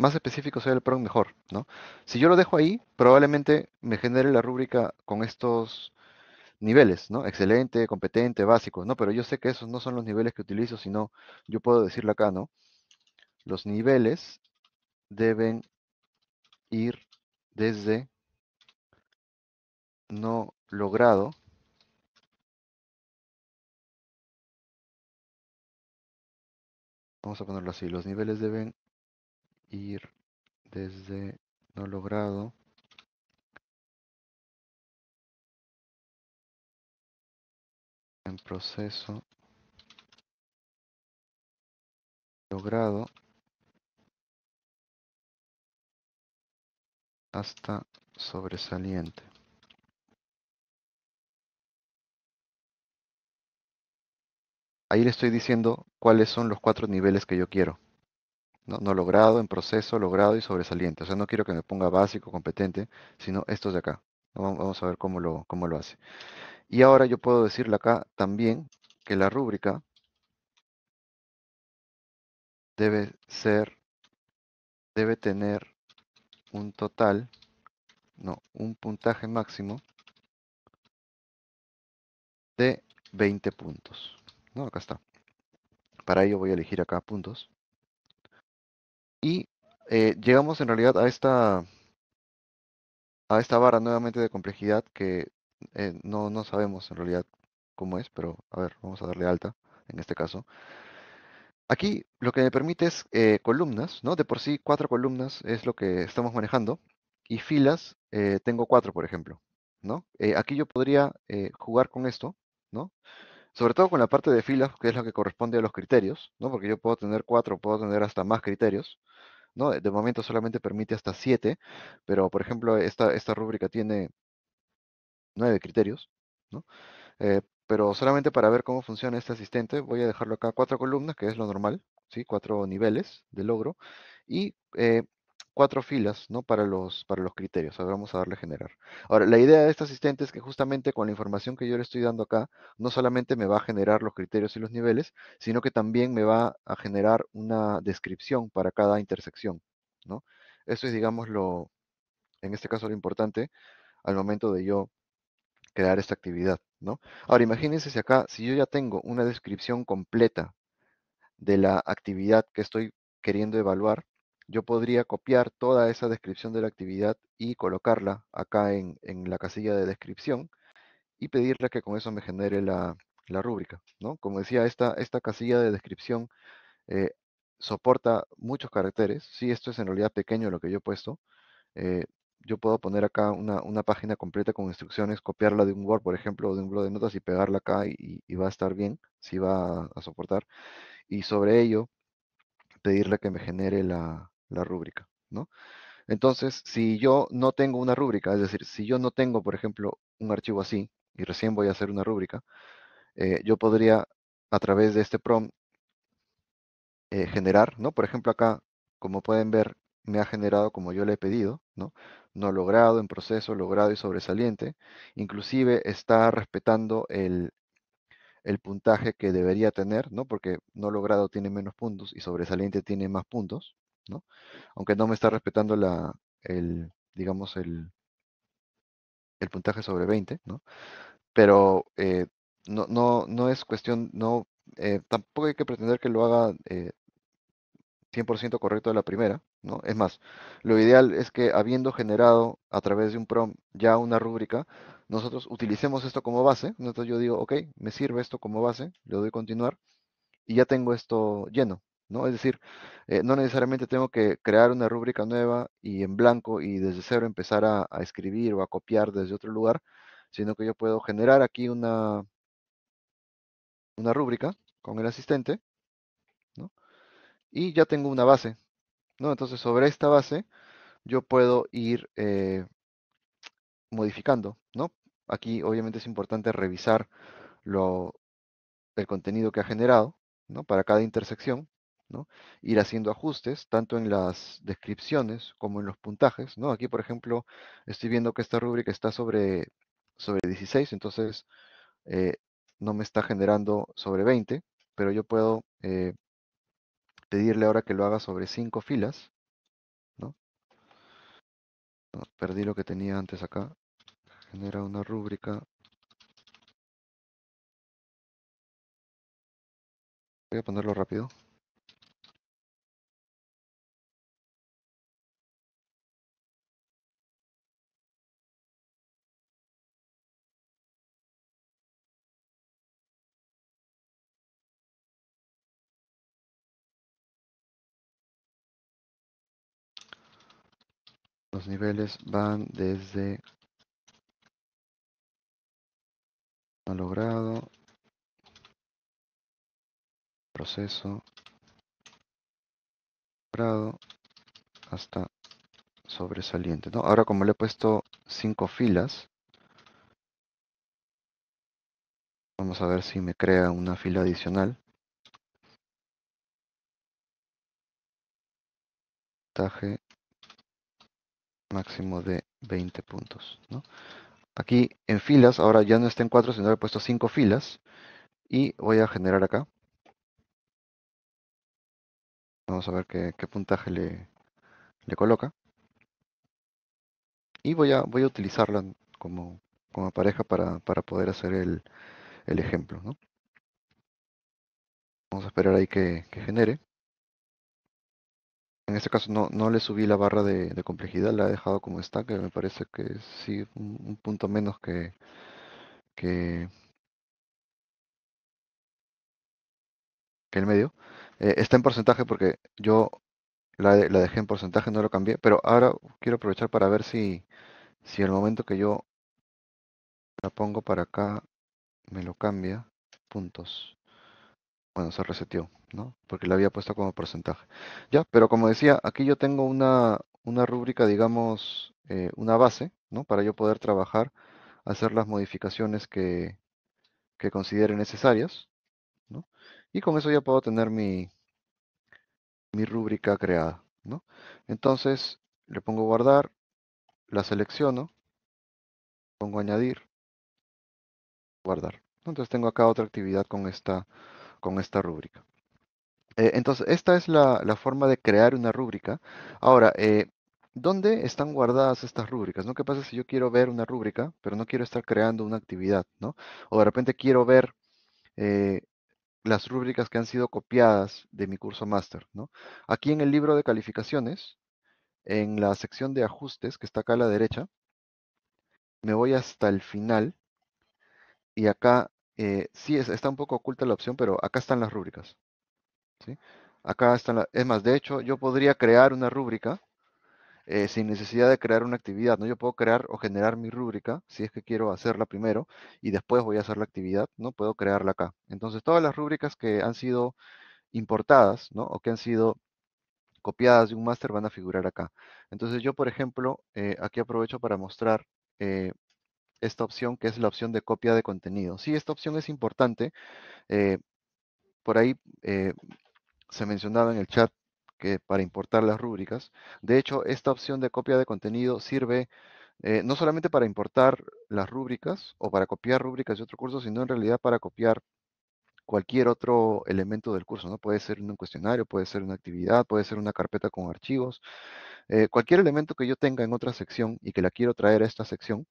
más específico sea el PROM, mejor, ¿no? Si yo lo dejo ahí, probablemente me genere la rúbrica con estos niveles, ¿no? Excelente, competente, básico, ¿no? Pero yo sé que esos no son los niveles que utilizo, sino yo puedo decirlo acá, ¿no? Los niveles deben ir desde no logrado vamos a ponerlo así, los niveles deben ir desde no logrado en proceso logrado hasta sobresaliente. Ahí le estoy diciendo cuáles son los cuatro niveles que yo quiero. ¿no? logrado, en proceso, logrado y sobresaliente. O sea, no quiero que me ponga básico, competente, sino estos de acá. Vamos a ver cómo lo, cómo lo hace. Y ahora yo puedo decirle acá también que la rúbrica debe ser, debe tener un total, no, un puntaje máximo de 20 puntos. ¿no? Acá está. Para ello voy a elegir acá puntos. Y eh, llegamos en realidad a esta, a esta barra nuevamente de complejidad que eh, no, no sabemos en realidad cómo es, pero a ver, vamos a darle alta en este caso. Aquí lo que me permite es eh, columnas, ¿no? De por sí cuatro columnas es lo que estamos manejando y filas eh, tengo cuatro, por ejemplo, ¿no? aquí yo podría jugar con esto, ¿no? sobre todo con la parte de filas, que es la que corresponde a los criterios, ¿no? Porque yo puedo tener cuatro, puedo tener hasta más criterios, ¿no? De momento solamente permite hasta siete, pero por ejemplo, esta, esta rúbrica tiene nueve criterios, ¿no? Eh, pero solamente para ver cómo funciona este asistente, voy a dejarlo acá cuatro columnas, que es lo normal, ¿sí? Cuatro niveles de logro, y eh, cuatro filas, ¿no? Para los, para los criterios. Ahora vamos a darle generar. Ahora, la idea de este asistente es que justamente con la información que yo le estoy dando acá, no solamente me va a generar los criterios y los niveles, sino que también me va a generar una descripción para cada intersección, ¿no? Eso es, digamos, lo, en este caso lo importante al momento de yo crear esta actividad, ¿no? Ahora, imagínense si acá, si yo ya tengo una descripción completa de la actividad que estoy queriendo evaluar, yo podría copiar toda esa descripción de la actividad y colocarla acá en, la casilla de descripción y pedirle que con eso me genere la, rúbrica. ¿no? Como decía, esta, esta casilla de descripción eh, soporta muchos caracteres. Si esto es en realidad pequeño lo que yo he puesto. Eh, yo puedo poner acá una, página completa con instrucciones, copiarla de un Word, por ejemplo, o de un blog de notas y pegarla acá y, va a estar bien, si va a, soportar. Y sobre ello, pedirle que me genere la, la rúbrica, ¿no? Entonces, si yo no tengo una rúbrica, es decir, si yo no tengo, por ejemplo, un archivo así, y recién voy a hacer una rúbrica, eh, yo podría, a través de este prompt, eh, generar, ¿no? Por ejemplo, acá, como pueden ver, me ha generado como yo le he pedido, ¿no? No logrado, en proceso, logrado y sobresaliente. Inclusive está respetando el, el puntaje que debería tener, ¿no? Porque no logrado tiene menos puntos y sobresaliente tiene más puntos. Aunque no me está respetando la, el, digamos, el, puntaje sobre 20, Pero eh, no, no, no es cuestión, no, eh, tampoco hay que pretender que lo haga 100% eh, correcto de la primera, ¿no? Es más, lo ideal es que habiendo generado a través de un prom ya una rúbrica, nosotros utilicemos esto como base, entonces yo digo, ok, me sirve esto como base, le doy continuar y ya tengo esto lleno, ¿no? Es decir, eh, no necesariamente tengo que crear una rúbrica nueva y en blanco y desde cero empezar a, escribir o a copiar desde otro lugar, sino que yo puedo generar aquí una, una rúbrica con el asistente, Y ya tengo una base, ¿no? Entonces, sobre esta base, yo puedo ir eh, modificando, ¿no? Aquí, obviamente, es importante revisar el contenido que ha generado, ¿no? Para cada intersección, Ir haciendo ajustes, tanto en las descripciones como en los puntajes, ¿no? Aquí, por ejemplo, estoy viendo que esta rúbrica está sobre, sobre 16, entonces eh, no me está generando sobre 20, pero yo puedo eh, pedirle ahora que lo haga sobre 5 filas, ¿no? Ah, perdí lo que tenía antes acá. Genera una rúbrica Voy a ponerlo rápido. Los niveles van desde logrado proceso, grado, hasta sobresaliente. Ahora como le he puesto cinco filas, vamos a ver si me crea una fila adicional. Taje máximo de 20 puntos. Aquí en filas, ahora ya no está en 4, sino he puesto 5 filas. Y voy a generar acá. Vamos a ver qué, puntaje le, le, coloca. Y voy a, voy a utilizarla como, como pareja para, para poder hacer el, el ejemplo. Vamos a esperar ahí que genere. En este caso no, no le subí la barra de, complejidad, la he dejado como está, que me parece que sí, un, punto menos que, que, el medio. Eh, está en porcentaje porque yo la, dejé en porcentaje, no lo cambié, pero ahora quiero aprovechar para ver si, si el momento que yo la pongo para acá me lo cambia. Puntos. Bueno, se reseteó. ¿no? Porque la había puesto como porcentaje. Ya, pero como decía, aquí yo tengo una, rúbrica, digamos, eh, una base, ¿no? Para yo poder trabajar, hacer las modificaciones que, considere necesarias, Y con eso ya puedo tener mi, mi rúbrica creada, ¿no? Entonces, le pongo guardar, la selecciono, pongo añadir, guardar. Entonces tengo acá otra actividad con esta, con esta rúbrica. Eh, entonces, esta es la, forma de crear una rúbrica. Ahora, eh, ¿dónde están guardadas estas rúbricas? ¿no? ¿Qué pasa si yo quiero ver una rúbrica, pero no quiero estar creando una actividad? ¿no? O de repente quiero ver eh, las rúbricas que han sido copiadas de mi curso máster. ¿no? Aquí en el libro de calificaciones, en la sección de ajustes, que está acá a la derecha, me voy hasta el final y acá sí está un poco oculta la opción, pero acá están las rúbricas. Acá está, la, es más, de hecho, yo podría crear una rúbrica eh, sin necesidad de crear una actividad, ¿no? Yo puedo crear o generar mi rúbrica, si es que quiero hacerla primero, y después voy a hacer la actividad, ¿no? Puedo crearla acá. Entonces, todas las rúbricas que han sido importadas, O que han sido copiadas de un máster van a figurar acá. Entonces, yo, por ejemplo, eh, aquí aprovecho para mostrar eh, esta opción, que es la opción de copia de contenido. Sí, esta opción es importante. por ahí se mencionaba en el chat que para importar las rúbricas. De hecho, esta opción de copia de contenido sirve eh, no solamente para importar las rúbricas o para copiar rúbricas de otro curso, sino en realidad para copiar cualquier otro elemento del curso, ¿no? Puede ser un cuestionario, puede ser una actividad, puede ser una carpeta con archivos. Eh, cualquier elemento que yo tenga en otra sección y que la quiero traer a esta sección,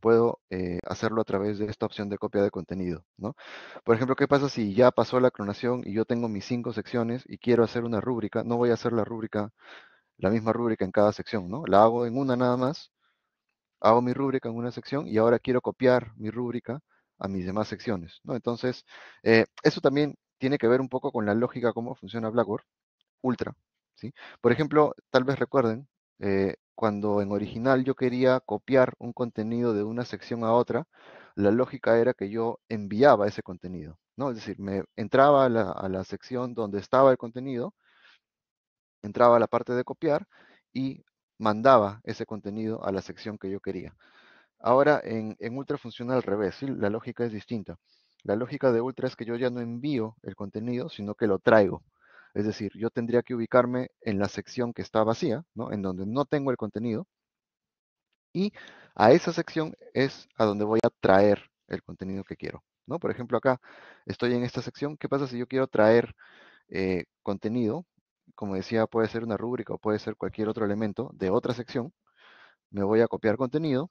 puedo eh, hacerlo a través de esta opción de copia de contenido, ¿no? Por ejemplo, ¿qué pasa si ya pasó la clonación y yo tengo mis cinco secciones y quiero hacer una rúbrica? No voy a hacer la rúbrica, la misma rúbrica en cada sección, ¿no? La hago en una nada más, hago mi rúbrica en una sección y ahora quiero copiar mi rúbrica a mis demás secciones, ¿no? Entonces, eh, eso también tiene que ver un poco con la lógica cómo funciona Blackboard Ultra, ¿sí? Por ejemplo, tal vez recuerden, eh, cuando en original yo quería copiar un contenido de una sección a otra, la lógica era que yo enviaba ese contenido, ¿no? Es decir, me entraba a la, sección donde estaba el contenido, entraba a la parte de copiar y mandaba ese contenido a la sección que yo quería. Ahora en, Ultra funciona al revés, la lógica es distinta. La lógica de Ultra es que yo ya no envío el contenido, sino que lo traigo. Es decir, yo tendría que ubicarme en la sección que está vacía, ¿no? en donde no tengo el contenido, y a esa sección es a donde voy a traer el contenido que quiero. ¿no? Por ejemplo, acá estoy en esta sección. ¿Qué pasa si yo quiero traer eh, contenido? Como decía, puede ser una rúbrica o puede ser cualquier otro elemento de otra sección. Me voy a copiar contenido.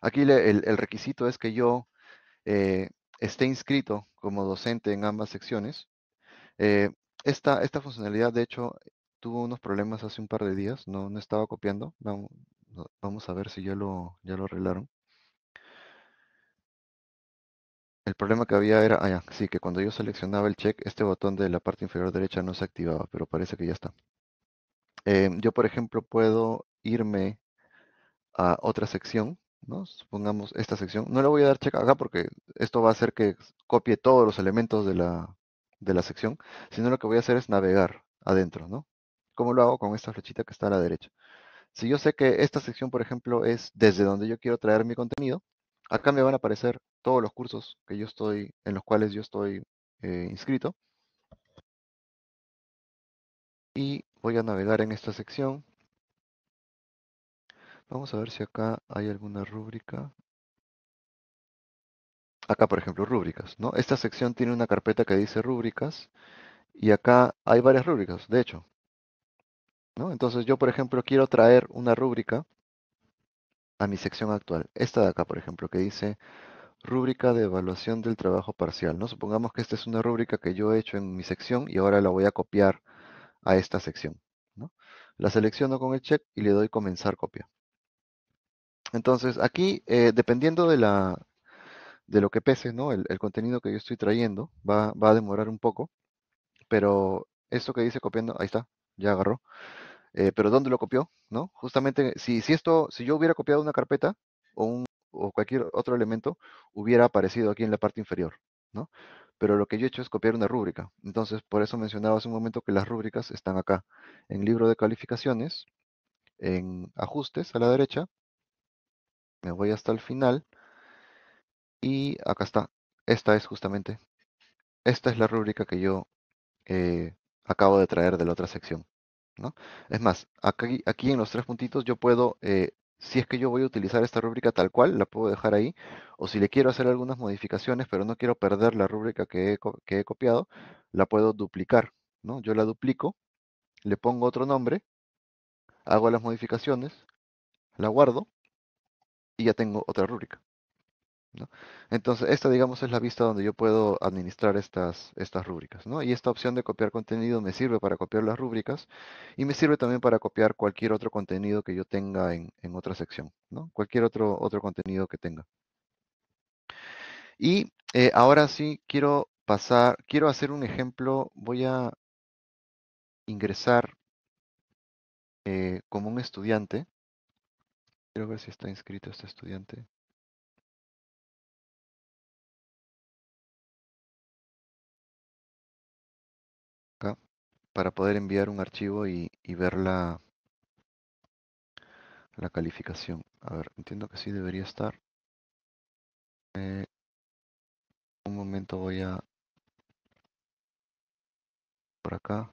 Aquí el, requisito es que yo eh, esté inscrito como docente en ambas secciones. Eh, esta, funcionalidad, de hecho, tuvo unos problemas hace un par de días, no, no estaba copiando. Vamos, vamos a ver si ya lo, ya lo arreglaron. El problema que había era, ah, ya, sí, que cuando yo seleccionaba el check, este botón de la parte inferior derecha no se activaba, pero parece que ya está. Eh, yo, por ejemplo, puedo irme a otra sección, Supongamos esta sección. No le voy a dar check acá porque esto va a hacer que copie todos los elementos de la, de la sección, sino lo que voy a hacer es navegar adentro, ¿no? ¿Cómo lo hago con esta flechita que está a la derecha? Si yo sé que esta sección, por ejemplo, es desde donde yo quiero traer mi contenido, acá me van a aparecer todos los cursos que yo estoy, en los cuales yo estoy eh, inscrito. Y voy a navegar en esta sección. Vamos a ver si acá hay alguna rúbrica acá por ejemplo, rúbricas, ¿no? Esta sección tiene una carpeta que dice rúbricas y acá hay varias rúbricas, de hecho. Entonces yo, por ejemplo, quiero traer una rúbrica a mi sección actual. Esta de acá, por ejemplo, que dice rúbrica de evaluación del trabajo parcial, ¿no? Supongamos que esta es una rúbrica que yo he hecho en mi sección y ahora la voy a copiar a esta sección, La selecciono con el check y le doy comenzar copia. Entonces, aquí, eh, dependiendo de la, de lo que pese, ¿no? El, contenido que yo estoy trayendo va, a demorar un poco, pero esto que dice copiando, ahí está, ya agarró. Eh, pero ¿dónde lo copió? ¿No? Justamente, si, si esto, si yo hubiera copiado una carpeta o, un, o cualquier otro elemento, hubiera aparecido aquí en la parte inferior, ¿no? Pero lo que yo he hecho es copiar una rúbrica. Entonces, por eso mencionaba hace un momento que las rúbricas están acá, en libro de calificaciones, en ajustes a la derecha, me voy hasta el final, y acá está. Esta es justamente. Esta es la rúbrica que yo eh, acabo de traer de la otra sección. ¿no? Es más, aquí, aquí en los tres puntitos yo puedo, eh, si es que yo voy a utilizar esta rúbrica tal cual, la puedo dejar ahí. O si le quiero hacer algunas modificaciones, pero no quiero perder la rúbrica que, que he, copiado, la puedo duplicar. ¿no? Yo la duplico, le pongo otro nombre, hago las modificaciones, la guardo y ya tengo otra rúbrica. Entonces, esta, digamos, es la vista donde yo puedo administrar estas, estas rúbricas, ¿no? Y esta opción de copiar contenido me sirve para copiar las rúbricas y me sirve también para copiar cualquier otro contenido que yo tenga en, otra sección, ¿no? Cualquier otro, otro contenido que tenga. Y eh, ahora sí quiero pasar, quiero hacer un ejemplo, voy a ingresar eh, como un estudiante. Quiero ver si está inscrito este estudiante. para poder enviar un archivo y, ver la, la calificación. A ver, entiendo que sí debería estar. Eh, un momento voy a... Por acá.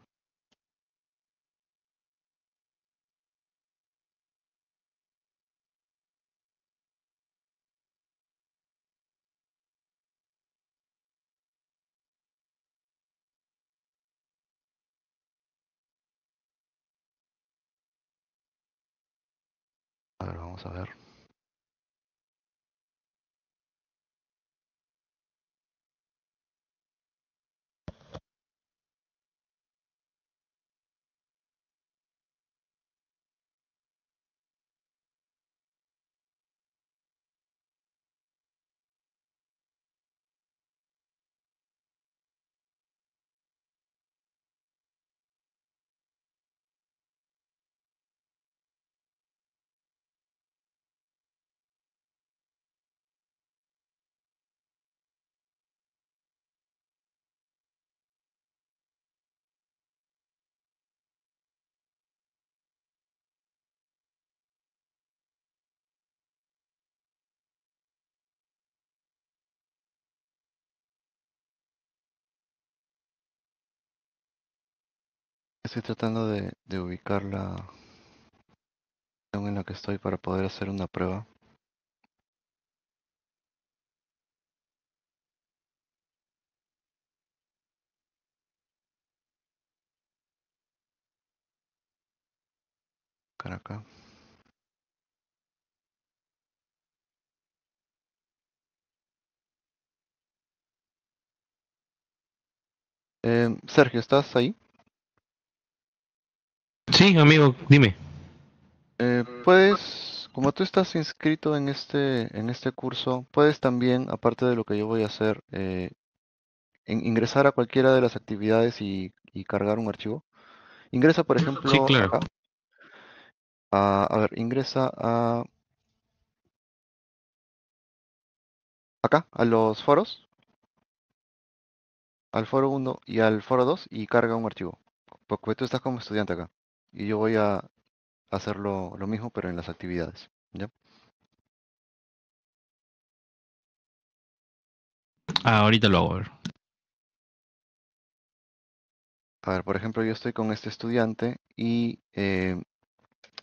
A ver, vamos a ver. Estoy tratando de, de ubicar la en la que estoy para poder hacer una prueba. caraca em, Sergio, ¿estás ahí? Sí, amigo, dime. Eh, puedes, como tú estás inscrito en este, en este curso, puedes también, aparte de lo que yo voy a hacer, eh, ingresar a cualquiera de las actividades y, cargar un archivo. Ingresa, por ejemplo, acá. A, ver, ingresa a acá, a los foros, al foro 1 y al foro 2 y carga un archivo, porque tú estás como estudiante acá y yo voy a hacerlo lo mismo pero en las actividades. Ah, ahorita lo hago. A ver. a ver, por ejemplo, yo estoy con este estudiante y eh,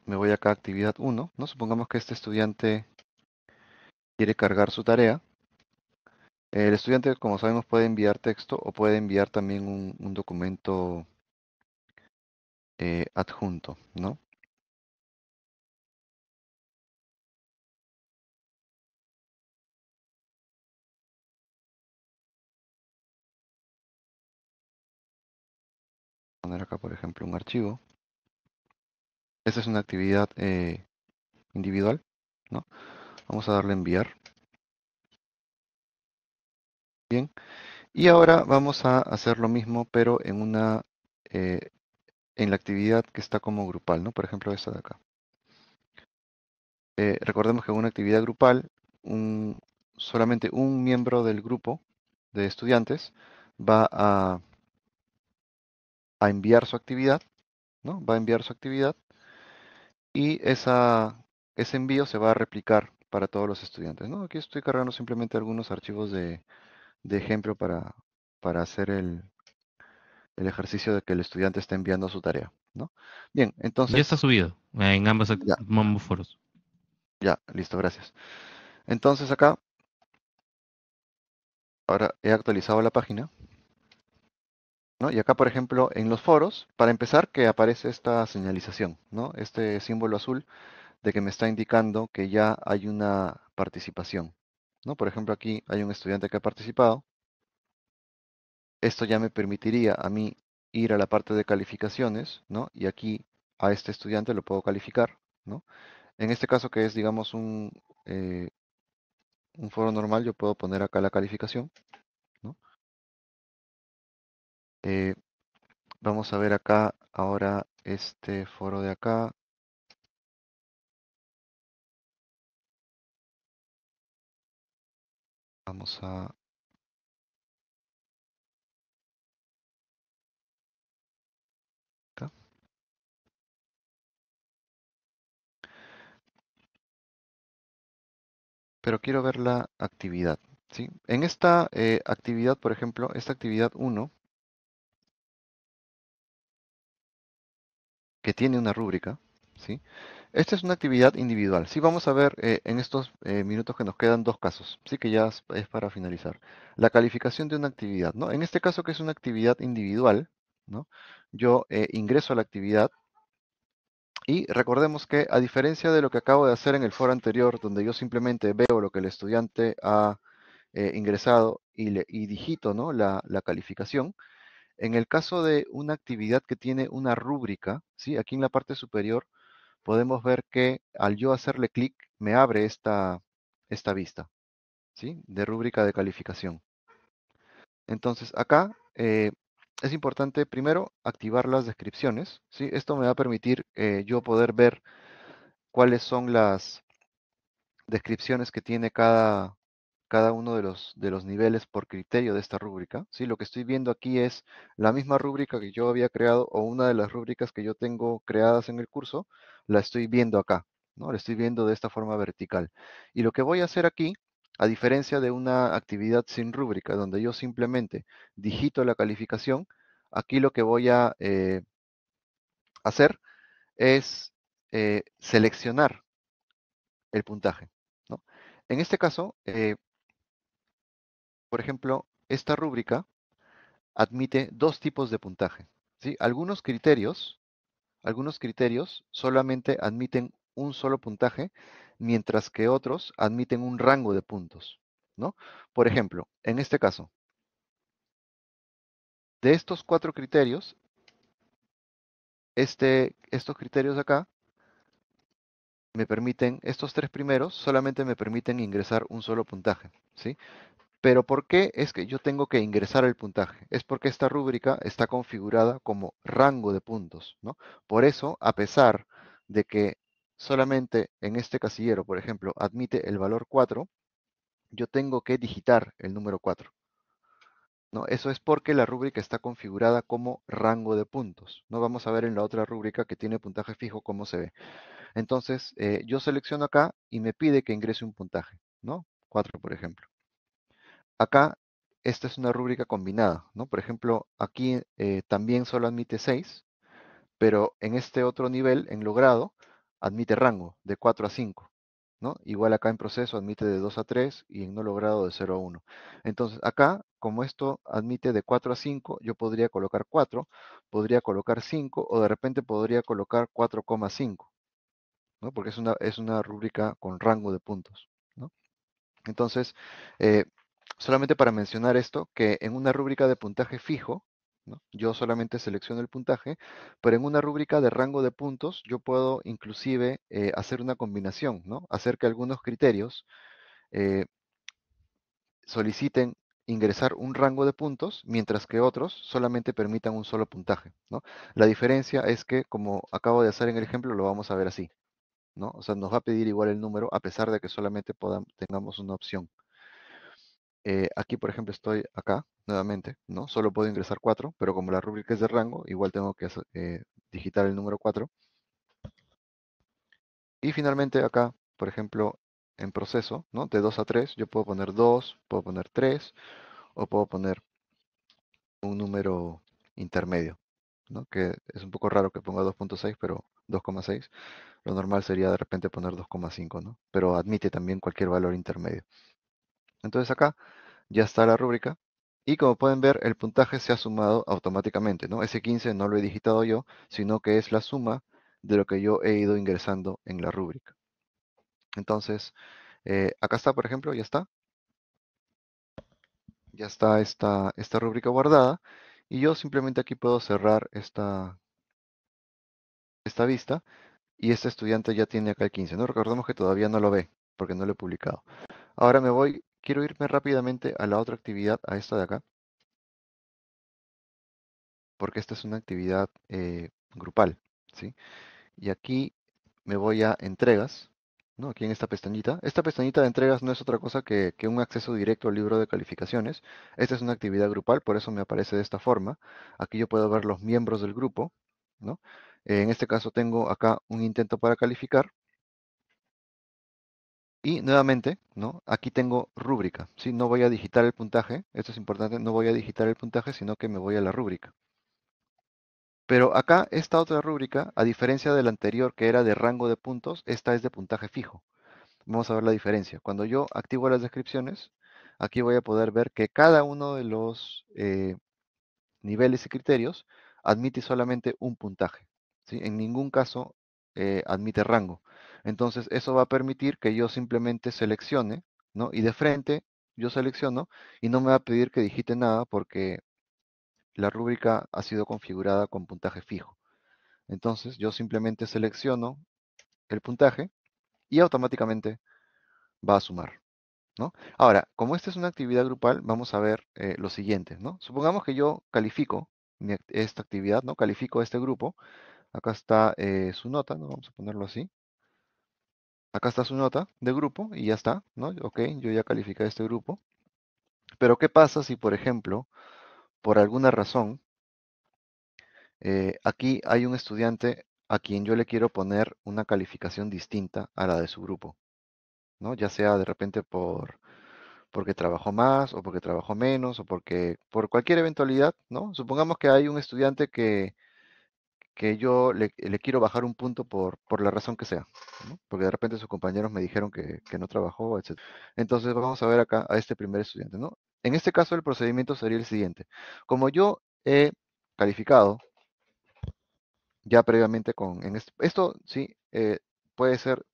me voy acá a actividad 1. ¿no? Supongamos que este estudiante quiere cargar su tarea. El estudiante, como sabemos, puede enviar texto o puede enviar también un documento eh, adjunto, ¿no? poner acá, por ejemplo, un archivo. esa es una actividad eh, individual, ¿no? Vamos a darle enviar. Bien. Y ahora vamos a hacer lo mismo, pero en una eh, en la actividad que está como grupal, ¿no? Por ejemplo, esta de acá. Eh, recordemos que en una actividad grupal, solamente un miembro del grupo de estudiantes va a, a enviar su actividad, ¿no? Va a enviar su actividad y esa, ese envío se va a replicar para todos los estudiantes, ¿no? Aquí estoy cargando simplemente algunos archivos de, de ejemplo para, para hacer el, el ejercicio de que el estudiante está enviando su tarea, ¿no? Bien, entonces... Ya está subido eh, en ambos, foros. Ya, listo, gracias. Entonces acá, ahora he actualizado la página. ¿no? Y acá, por ejemplo, en los foros, para empezar, que aparece esta señalización, ¿no? Este símbolo azul de que me está indicando que ya hay una participación. ¿no? Por ejemplo, aquí hay un estudiante que ha participado. Esto ya me permitiría a mí ir a la parte de calificaciones, ¿no? Y aquí a este estudiante lo puedo calificar, ¿no? En este caso que es, digamos, un, eh, un foro normal, yo puedo poner acá la calificación, ¿no? Eh, vamos a ver acá ahora este foro de acá. Vamos a pero quiero ver la actividad. ¿sí? En esta eh, actividad, por ejemplo, esta actividad 1, que tiene una rúbrica, ¿sí? Esta es una actividad individual. Sí, vamos a ver eh, en estos eh, minutos que nos quedan dos casos, sí que ya es, para finalizar. La calificación de una actividad, ¿no? En este caso que es una actividad individual, ¿no? Yo ingreso a la actividad, y recordemos que a diferencia de lo que acabo de hacer en el foro anterior, donde yo simplemente veo lo que el estudiante ha eh, ingresado y, digito ¿no? la, calificación, en el caso de una actividad que tiene una rúbrica, ¿sí? aquí en la parte superior podemos ver que al yo hacerle clic me abre esta, esta vista ¿sí? de rúbrica de calificación. Entonces acá eh, es importante primero activar las descripciones. ¿sí? Esto me va a permitir eh, yo poder ver cuáles son las descripciones que tiene cada, cada uno de los, de los niveles por criterio de esta rúbrica. ¿sí? Lo que estoy viendo aquí es la misma rúbrica que yo había creado o una de las rúbricas que yo tengo creadas en el curso, la estoy viendo acá. ¿no? La estoy viendo de esta forma vertical. Y lo que voy a hacer aquí a diferencia de una actividad sin rúbrica, donde yo simplemente digito la calificación, aquí lo que voy a eh, hacer es eh, seleccionar el puntaje. En este caso, eh, por ejemplo, esta rúbrica admite dos tipos de puntaje. Algunos criterios, algunos criterios solamente admiten un solo puntaje mientras que otros admiten un rango de puntos, ¿no? Por ejemplo, en este caso, de estos cuatro criterios, este, estos criterios acá me permiten, estos tres primeros solamente me permiten ingresar un solo puntaje, ¿sí? Pero ¿por qué es que yo tengo que ingresar el puntaje? Es porque esta rúbrica está configurada como rango de puntos, ¿no? Por eso, a pesar de que solamente en este casillero, por ejemplo, admite el valor 4, yo tengo que digitar el número 4. ¿no? Eso es porque la rúbrica está configurada como rango de puntos. No vamos a ver en la otra rúbrica que tiene puntaje fijo cómo se ve. Entonces, eh, yo selecciono acá y me pide que ingrese un puntaje, ¿no? 4, por ejemplo. Acá, esta es una rúbrica combinada, ¿no? Por ejemplo, aquí eh, también solo admite 6, pero en este otro nivel, en logrado, admite rango de 4 a 5. ¿no? Igual acá en proceso admite de 2 a 3 y en no logrado de 0 a 1. Entonces acá, como esto admite de 4 a 5, yo podría colocar 4, podría colocar 5 o de repente podría colocar 4,5. ¿no? Porque es una, rúbrica con rango de puntos. ¿no? Entonces, eh, solamente para mencionar esto, que en una rúbrica de puntaje fijo, yo solamente selecciono el puntaje, pero en una rúbrica de rango de puntos yo puedo inclusive eh, hacer una combinación, ¿no? Hacer que algunos criterios eh, soliciten ingresar un rango de puntos, mientras que otros solamente permitan un solo puntaje, La diferencia es que, como acabo de hacer en el ejemplo, lo vamos a ver así, ¿no? O sea, nos va a pedir igual el número, a pesar de que solamente podamos, tengamos una opción. Eh, aquí, por ejemplo, estoy acá nuevamente, ¿no? Solo puedo ingresar 4, pero como la rúbrica es de rango, igual tengo que eh, digitar el número 4. Y finalmente acá, por ejemplo, en proceso, ¿no? De 2 a 3, yo puedo poner 2, puedo poner 3, o puedo poner un número intermedio, ¿no? Que es un poco raro que ponga 2.6, pero 2,6. Lo normal sería de repente poner 2,5, ¿no? Pero admite también cualquier valor intermedio. Entonces acá ya está la rúbrica y como pueden ver el puntaje se ha sumado automáticamente, ¿no? Ese 15 no lo he digitado yo, sino que es la suma de lo que yo he ido ingresando en la rúbrica. Entonces, eh, acá está, por ejemplo, ya está. Ya está esta, esta rúbrica guardada y yo simplemente aquí puedo cerrar esta, esta vista y este estudiante ya tiene acá el 15. ¿no? Recordemos que todavía no lo ve porque no lo he publicado. Ahora me voy quiero irme rápidamente a la otra actividad, a esta de acá, porque esta es una actividad eh, grupal, ¿sí? Y aquí me voy a entregas, ¿no? Aquí en esta pestañita. Esta pestañita de entregas no es otra cosa que, un acceso directo al libro de calificaciones. Esta es una actividad grupal, por eso me aparece de esta forma. Aquí yo puedo ver los miembros del grupo, ¿no? en este caso tengo acá un intento para calificar, y nuevamente, ¿no? aquí tengo rúbrica. si No voy a digitar el puntaje, esto es importante, no voy a digitar el puntaje, sino que me voy a la rúbrica. Pero acá, esta otra rúbrica, a diferencia de la anterior que era de rango de puntos, esta es de puntaje fijo. Vamos a ver la diferencia. Cuando yo activo las descripciones, aquí voy a poder ver que cada uno de los eh, niveles y criterios admite solamente un puntaje. En ningún caso eh, admite rango. Entonces, eso va a permitir que yo simplemente seleccione, ¿no? Y de frente yo selecciono y no me va a pedir que digite nada porque la rúbrica ha sido configurada con puntaje fijo. Entonces, yo simplemente selecciono el puntaje y automáticamente va a sumar. ¿no? Ahora, como esta es una actividad grupal, vamos a ver eh, lo siguiente. ¿no? Supongamos que yo califico esta actividad, ¿no? califico este grupo. Acá está eh, su nota, ¿no? vamos a ponerlo así. Acá está su nota de grupo y ya está, ¿no? Ok, yo ya a este grupo. Pero ¿qué pasa si, por ejemplo, por alguna razón, eh, aquí hay un estudiante a quien yo le quiero poner una calificación distinta a la de su grupo, ¿no? Ya sea de repente por porque trabajó más o porque trabajó menos o porque por cualquier eventualidad, ¿no? Supongamos que hay un estudiante que que yo le, quiero bajar un punto por, por la razón que sea, porque de repente sus compañeros me dijeron que, no trabajó, etc. Entonces vamos a ver acá a este primer estudiante. ¿no? En este caso el procedimiento sería el siguiente. Como yo he calificado ya previamente con... esto, sí, eh, puede ser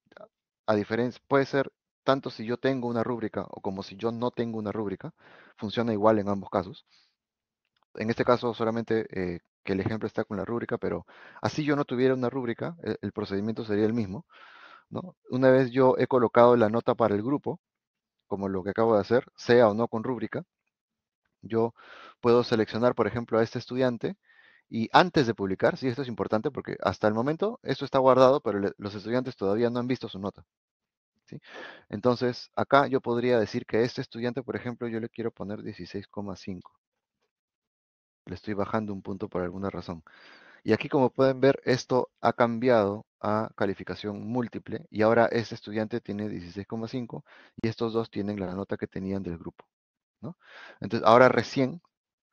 a diferencia, puede ser tanto si yo tengo una rúbrica o como si yo no tengo una rúbrica, funciona igual en ambos casos. En este caso solamente eh, que el ejemplo está con la rúbrica, pero así yo no tuviera una rúbrica, e, el, procedimiento sería el mismo. Una vez yo he colocado la nota para el grupo, como lo que acabo de hacer, sea o no con rúbrica, yo puedo seleccionar, por ejemplo, a este estudiante y antes de publicar, sí, esto es importante porque hasta el momento esto está guardado, pero los estudiantes todavía no han visto su nota. Entonces, acá yo podría decir que a este estudiante, por ejemplo, yo le quiero poner 16,5 le estoy bajando un punto por alguna razón. Y aquí, como pueden ver, esto ha cambiado a calificación múltiple y ahora este estudiante tiene 16,5 y estos dos tienen la nota que tenían del grupo. ¿no? Entonces, ahora recién,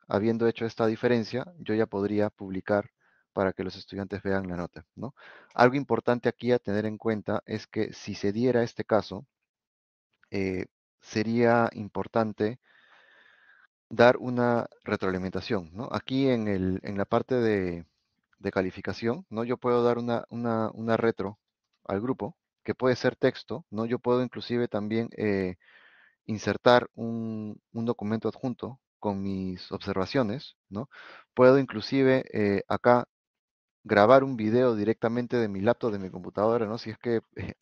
habiendo hecho esta diferencia, yo ya podría publicar para que los estudiantes vean la nota. ¿no? Algo importante aquí a tener en cuenta es que si se diera este caso, eh, sería importante dar una retroalimentación. ¿no? Aquí en, el, en la parte de, calificación, ¿no? yo puedo dar una, retro al grupo, que puede ser texto, ¿no? yo puedo inclusive también eh, insertar un, documento adjunto con mis observaciones, ¿no? puedo inclusive eh, acá grabar un video directamente de mi laptop, de mi computadora, ¿no? si es que eh,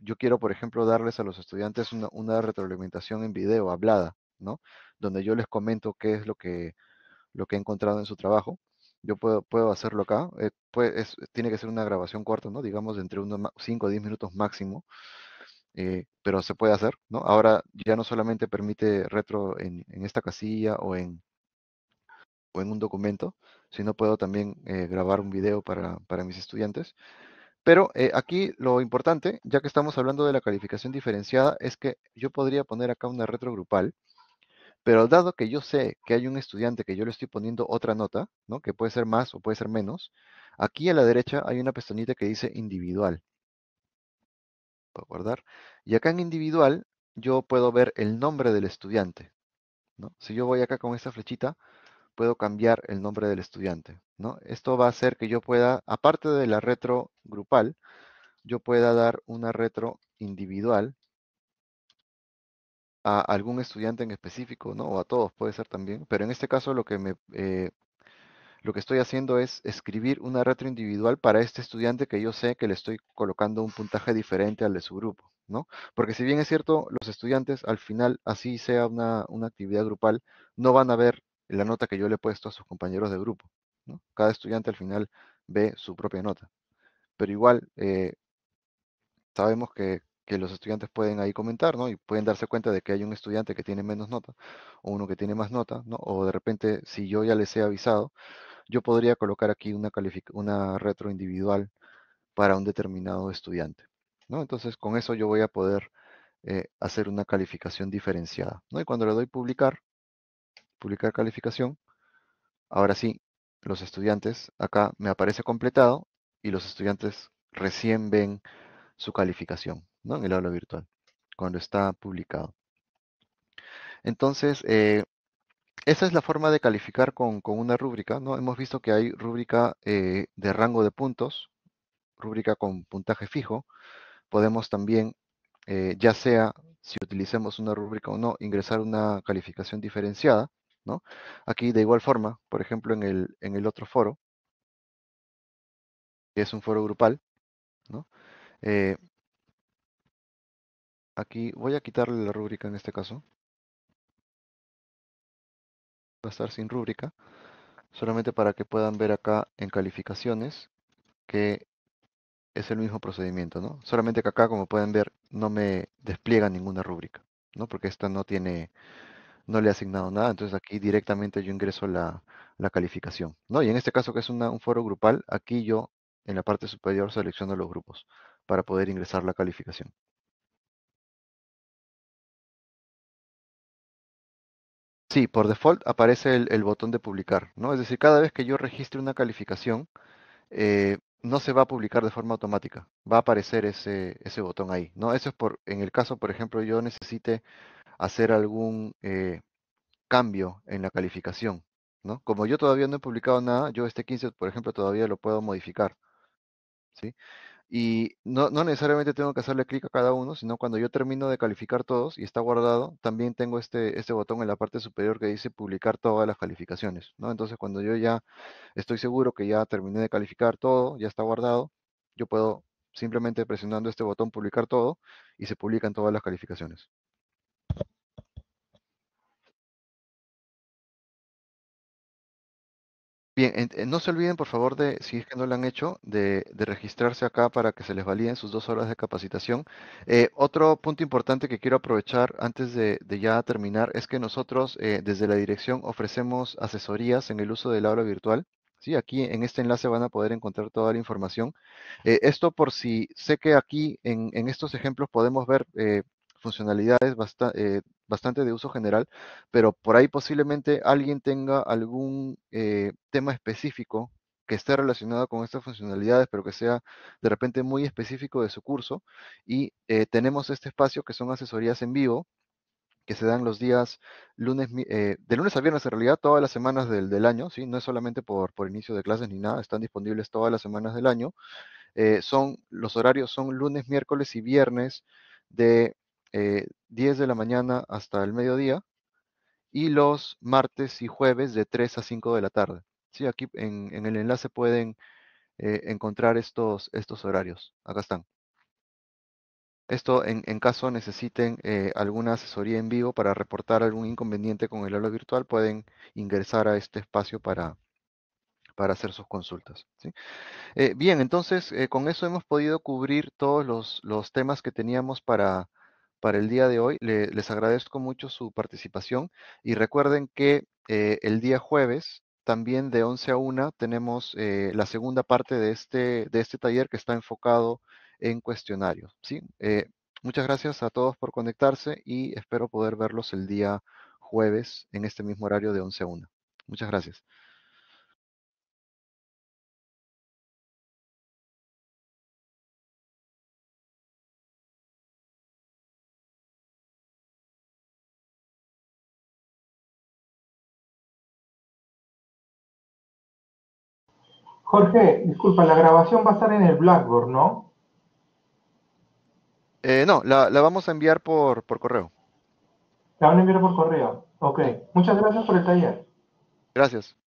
yo quiero, por ejemplo, darles a los estudiantes una, una retroalimentación en video hablada, donde yo les comento qué es lo que, lo que he encontrado en su trabajo. Yo puedo, puedo hacerlo acá. Eh, tiene que ser una grabación corta, ¿no? Digamos entre 5 o 10 minutos máximo. Eh, pero se puede hacer, Ahora ya no solamente permite retro en, esta casilla o en, o en un documento, sino puedo también eh, grabar un video para, mis estudiantes. Pero aquí lo importante, ya que estamos hablando de la calificación diferenciada, es que yo podría poner acá una retro grupal pero dado que yo sé que hay un estudiante que yo le estoy poniendo otra nota, ¿no? que puede ser más o puede ser menos, aquí a la derecha hay una pestañita que dice individual. Puedo guardar. Y acá en individual yo puedo ver el nombre del estudiante. Si yo voy acá con esta flechita, puedo cambiar el nombre del estudiante. Esto va a hacer que yo pueda, aparte de la retro grupal, yo pueda dar una retro individual a algún estudiante en específico, ¿no? O a todos puede ser también, pero en este caso lo que me... Eh, lo que estoy haciendo es escribir una retro individual para este estudiante que yo sé que le estoy colocando un puntaje diferente al de su grupo, ¿no? Porque si bien es cierto, los estudiantes al final, así sea una, una actividad grupal, no van a ver la nota que yo le he puesto a sus compañeros de grupo, ¿no? Cada estudiante al final ve su propia nota. Pero igual, eh, sabemos que los estudiantes pueden ahí comentar, ¿no? Y pueden darse cuenta de que hay un estudiante que tiene menos nota o uno que tiene más nota, ¿no? O de repente, si yo ya les he avisado, yo podría colocar aquí una, una retro individual para un determinado estudiante, ¿no? Entonces, con eso yo voy a poder eh, hacer una calificación diferenciada, ¿no? Y cuando le doy publicar, publicar calificación, ahora sí, los estudiantes, acá me aparece completado y los estudiantes recién ven su calificación. ¿no? En el aula virtual, cuando está publicado. Entonces, eh, esa es la forma de calificar con, una rúbrica, ¿no? Hemos visto que hay rúbrica eh, de rango de puntos, rúbrica con puntaje fijo. Podemos también, eh, ya sea si utilicemos una rúbrica o no, ingresar una calificación diferenciada, ¿no? Aquí de igual forma, por ejemplo, en el, en el otro foro, que es un foro grupal, ¿no? Aquí voy a quitarle la rúbrica en este caso. Va a estar sin rúbrica. Solamente para que puedan ver acá en calificaciones que es el mismo procedimiento, ¿no? Solamente que acá, como pueden ver, no me despliega ninguna rúbrica, ¿no? Porque esta no tiene, no le he asignado nada, entonces aquí directamente yo ingreso la, la calificación, ¿no? Y en este caso que es un foro grupal, aquí yo en la parte superior selecciono los grupos para poder ingresar la calificación. Sí, por default aparece el, botón de publicar, ¿no? Es decir, cada vez que yo registre una calificación, eh, no se va a publicar de forma automática, va a aparecer ese, ese botón ahí, ¿no? Eso es por, en el caso, por ejemplo, yo necesite hacer algún eh, cambio en la calificación, ¿no? Como yo todavía no he publicado nada, yo este 15, por ejemplo, todavía lo puedo modificar, ¿sí? Y no, no necesariamente tengo que hacerle clic a cada uno, sino cuando yo termino de calificar todos y está guardado, también tengo este, este botón en la parte superior que dice publicar todas las calificaciones. ¿no? Entonces cuando yo ya estoy seguro que ya terminé de calificar todo, ya está guardado, yo puedo simplemente presionando este botón publicar todo y se publican todas las calificaciones. Eh, no se olviden, por favor, de, si es que no lo han hecho, de, registrarse acá para que se les validen sus dos horas de capacitación. Eh, otro punto importante que quiero aprovechar antes de, ya terminar es que nosotros eh, desde la dirección ofrecemos asesorías en el uso del aula virtual. ¿sí? Aquí en este enlace van a poder encontrar toda la información. esto por si sé que aquí en, estos ejemplos podemos ver funcionalidades bastante bastante de uso general, pero por ahí posiblemente alguien tenga algún eh, tema específico que esté relacionado con estas funcionalidades, pero que sea de repente muy específico de su curso. Y eh, tenemos este espacio que son asesorías en vivo, que se dan los días lunes, eh, de lunes a viernes en realidad, todas las semanas del, año, ¿sí? no es solamente por, por, inicio de clases ni nada, están disponibles todas las semanas del año. son, los horarios son lunes, miércoles y viernes de 10 eh, de la mañana hasta el mediodía y los martes y jueves de 3 a 5 de la tarde. Sí, aquí en, el enlace pueden eh, encontrar estos, estos horarios. Acá están. Esto en, en caso necesiten eh, alguna asesoría en vivo para reportar algún inconveniente con el aula virtual, pueden ingresar a este espacio para, para hacer sus consultas. ¿sí? bien, entonces con eso hemos podido cubrir todos los, los temas que teníamos para, para el día de hoy. les agradezco mucho su participación y recuerden que eh, el día jueves, también de 11 a 1, tenemos eh, la segunda parte de este, de este taller que está enfocado en cuestionarios. ¿sí? Eh, muchas gracias a todos por conectarse y espero poder verlos el día jueves en este mismo horario de 11 a 1. Muchas gracias. Jorge, disculpa, la grabación va a estar en el Blackboard, ¿no? Eh, no, la, vamos a enviar por, por correo. La van a enviar por correo. Ok. Muchas gracias por el taller. Gracias.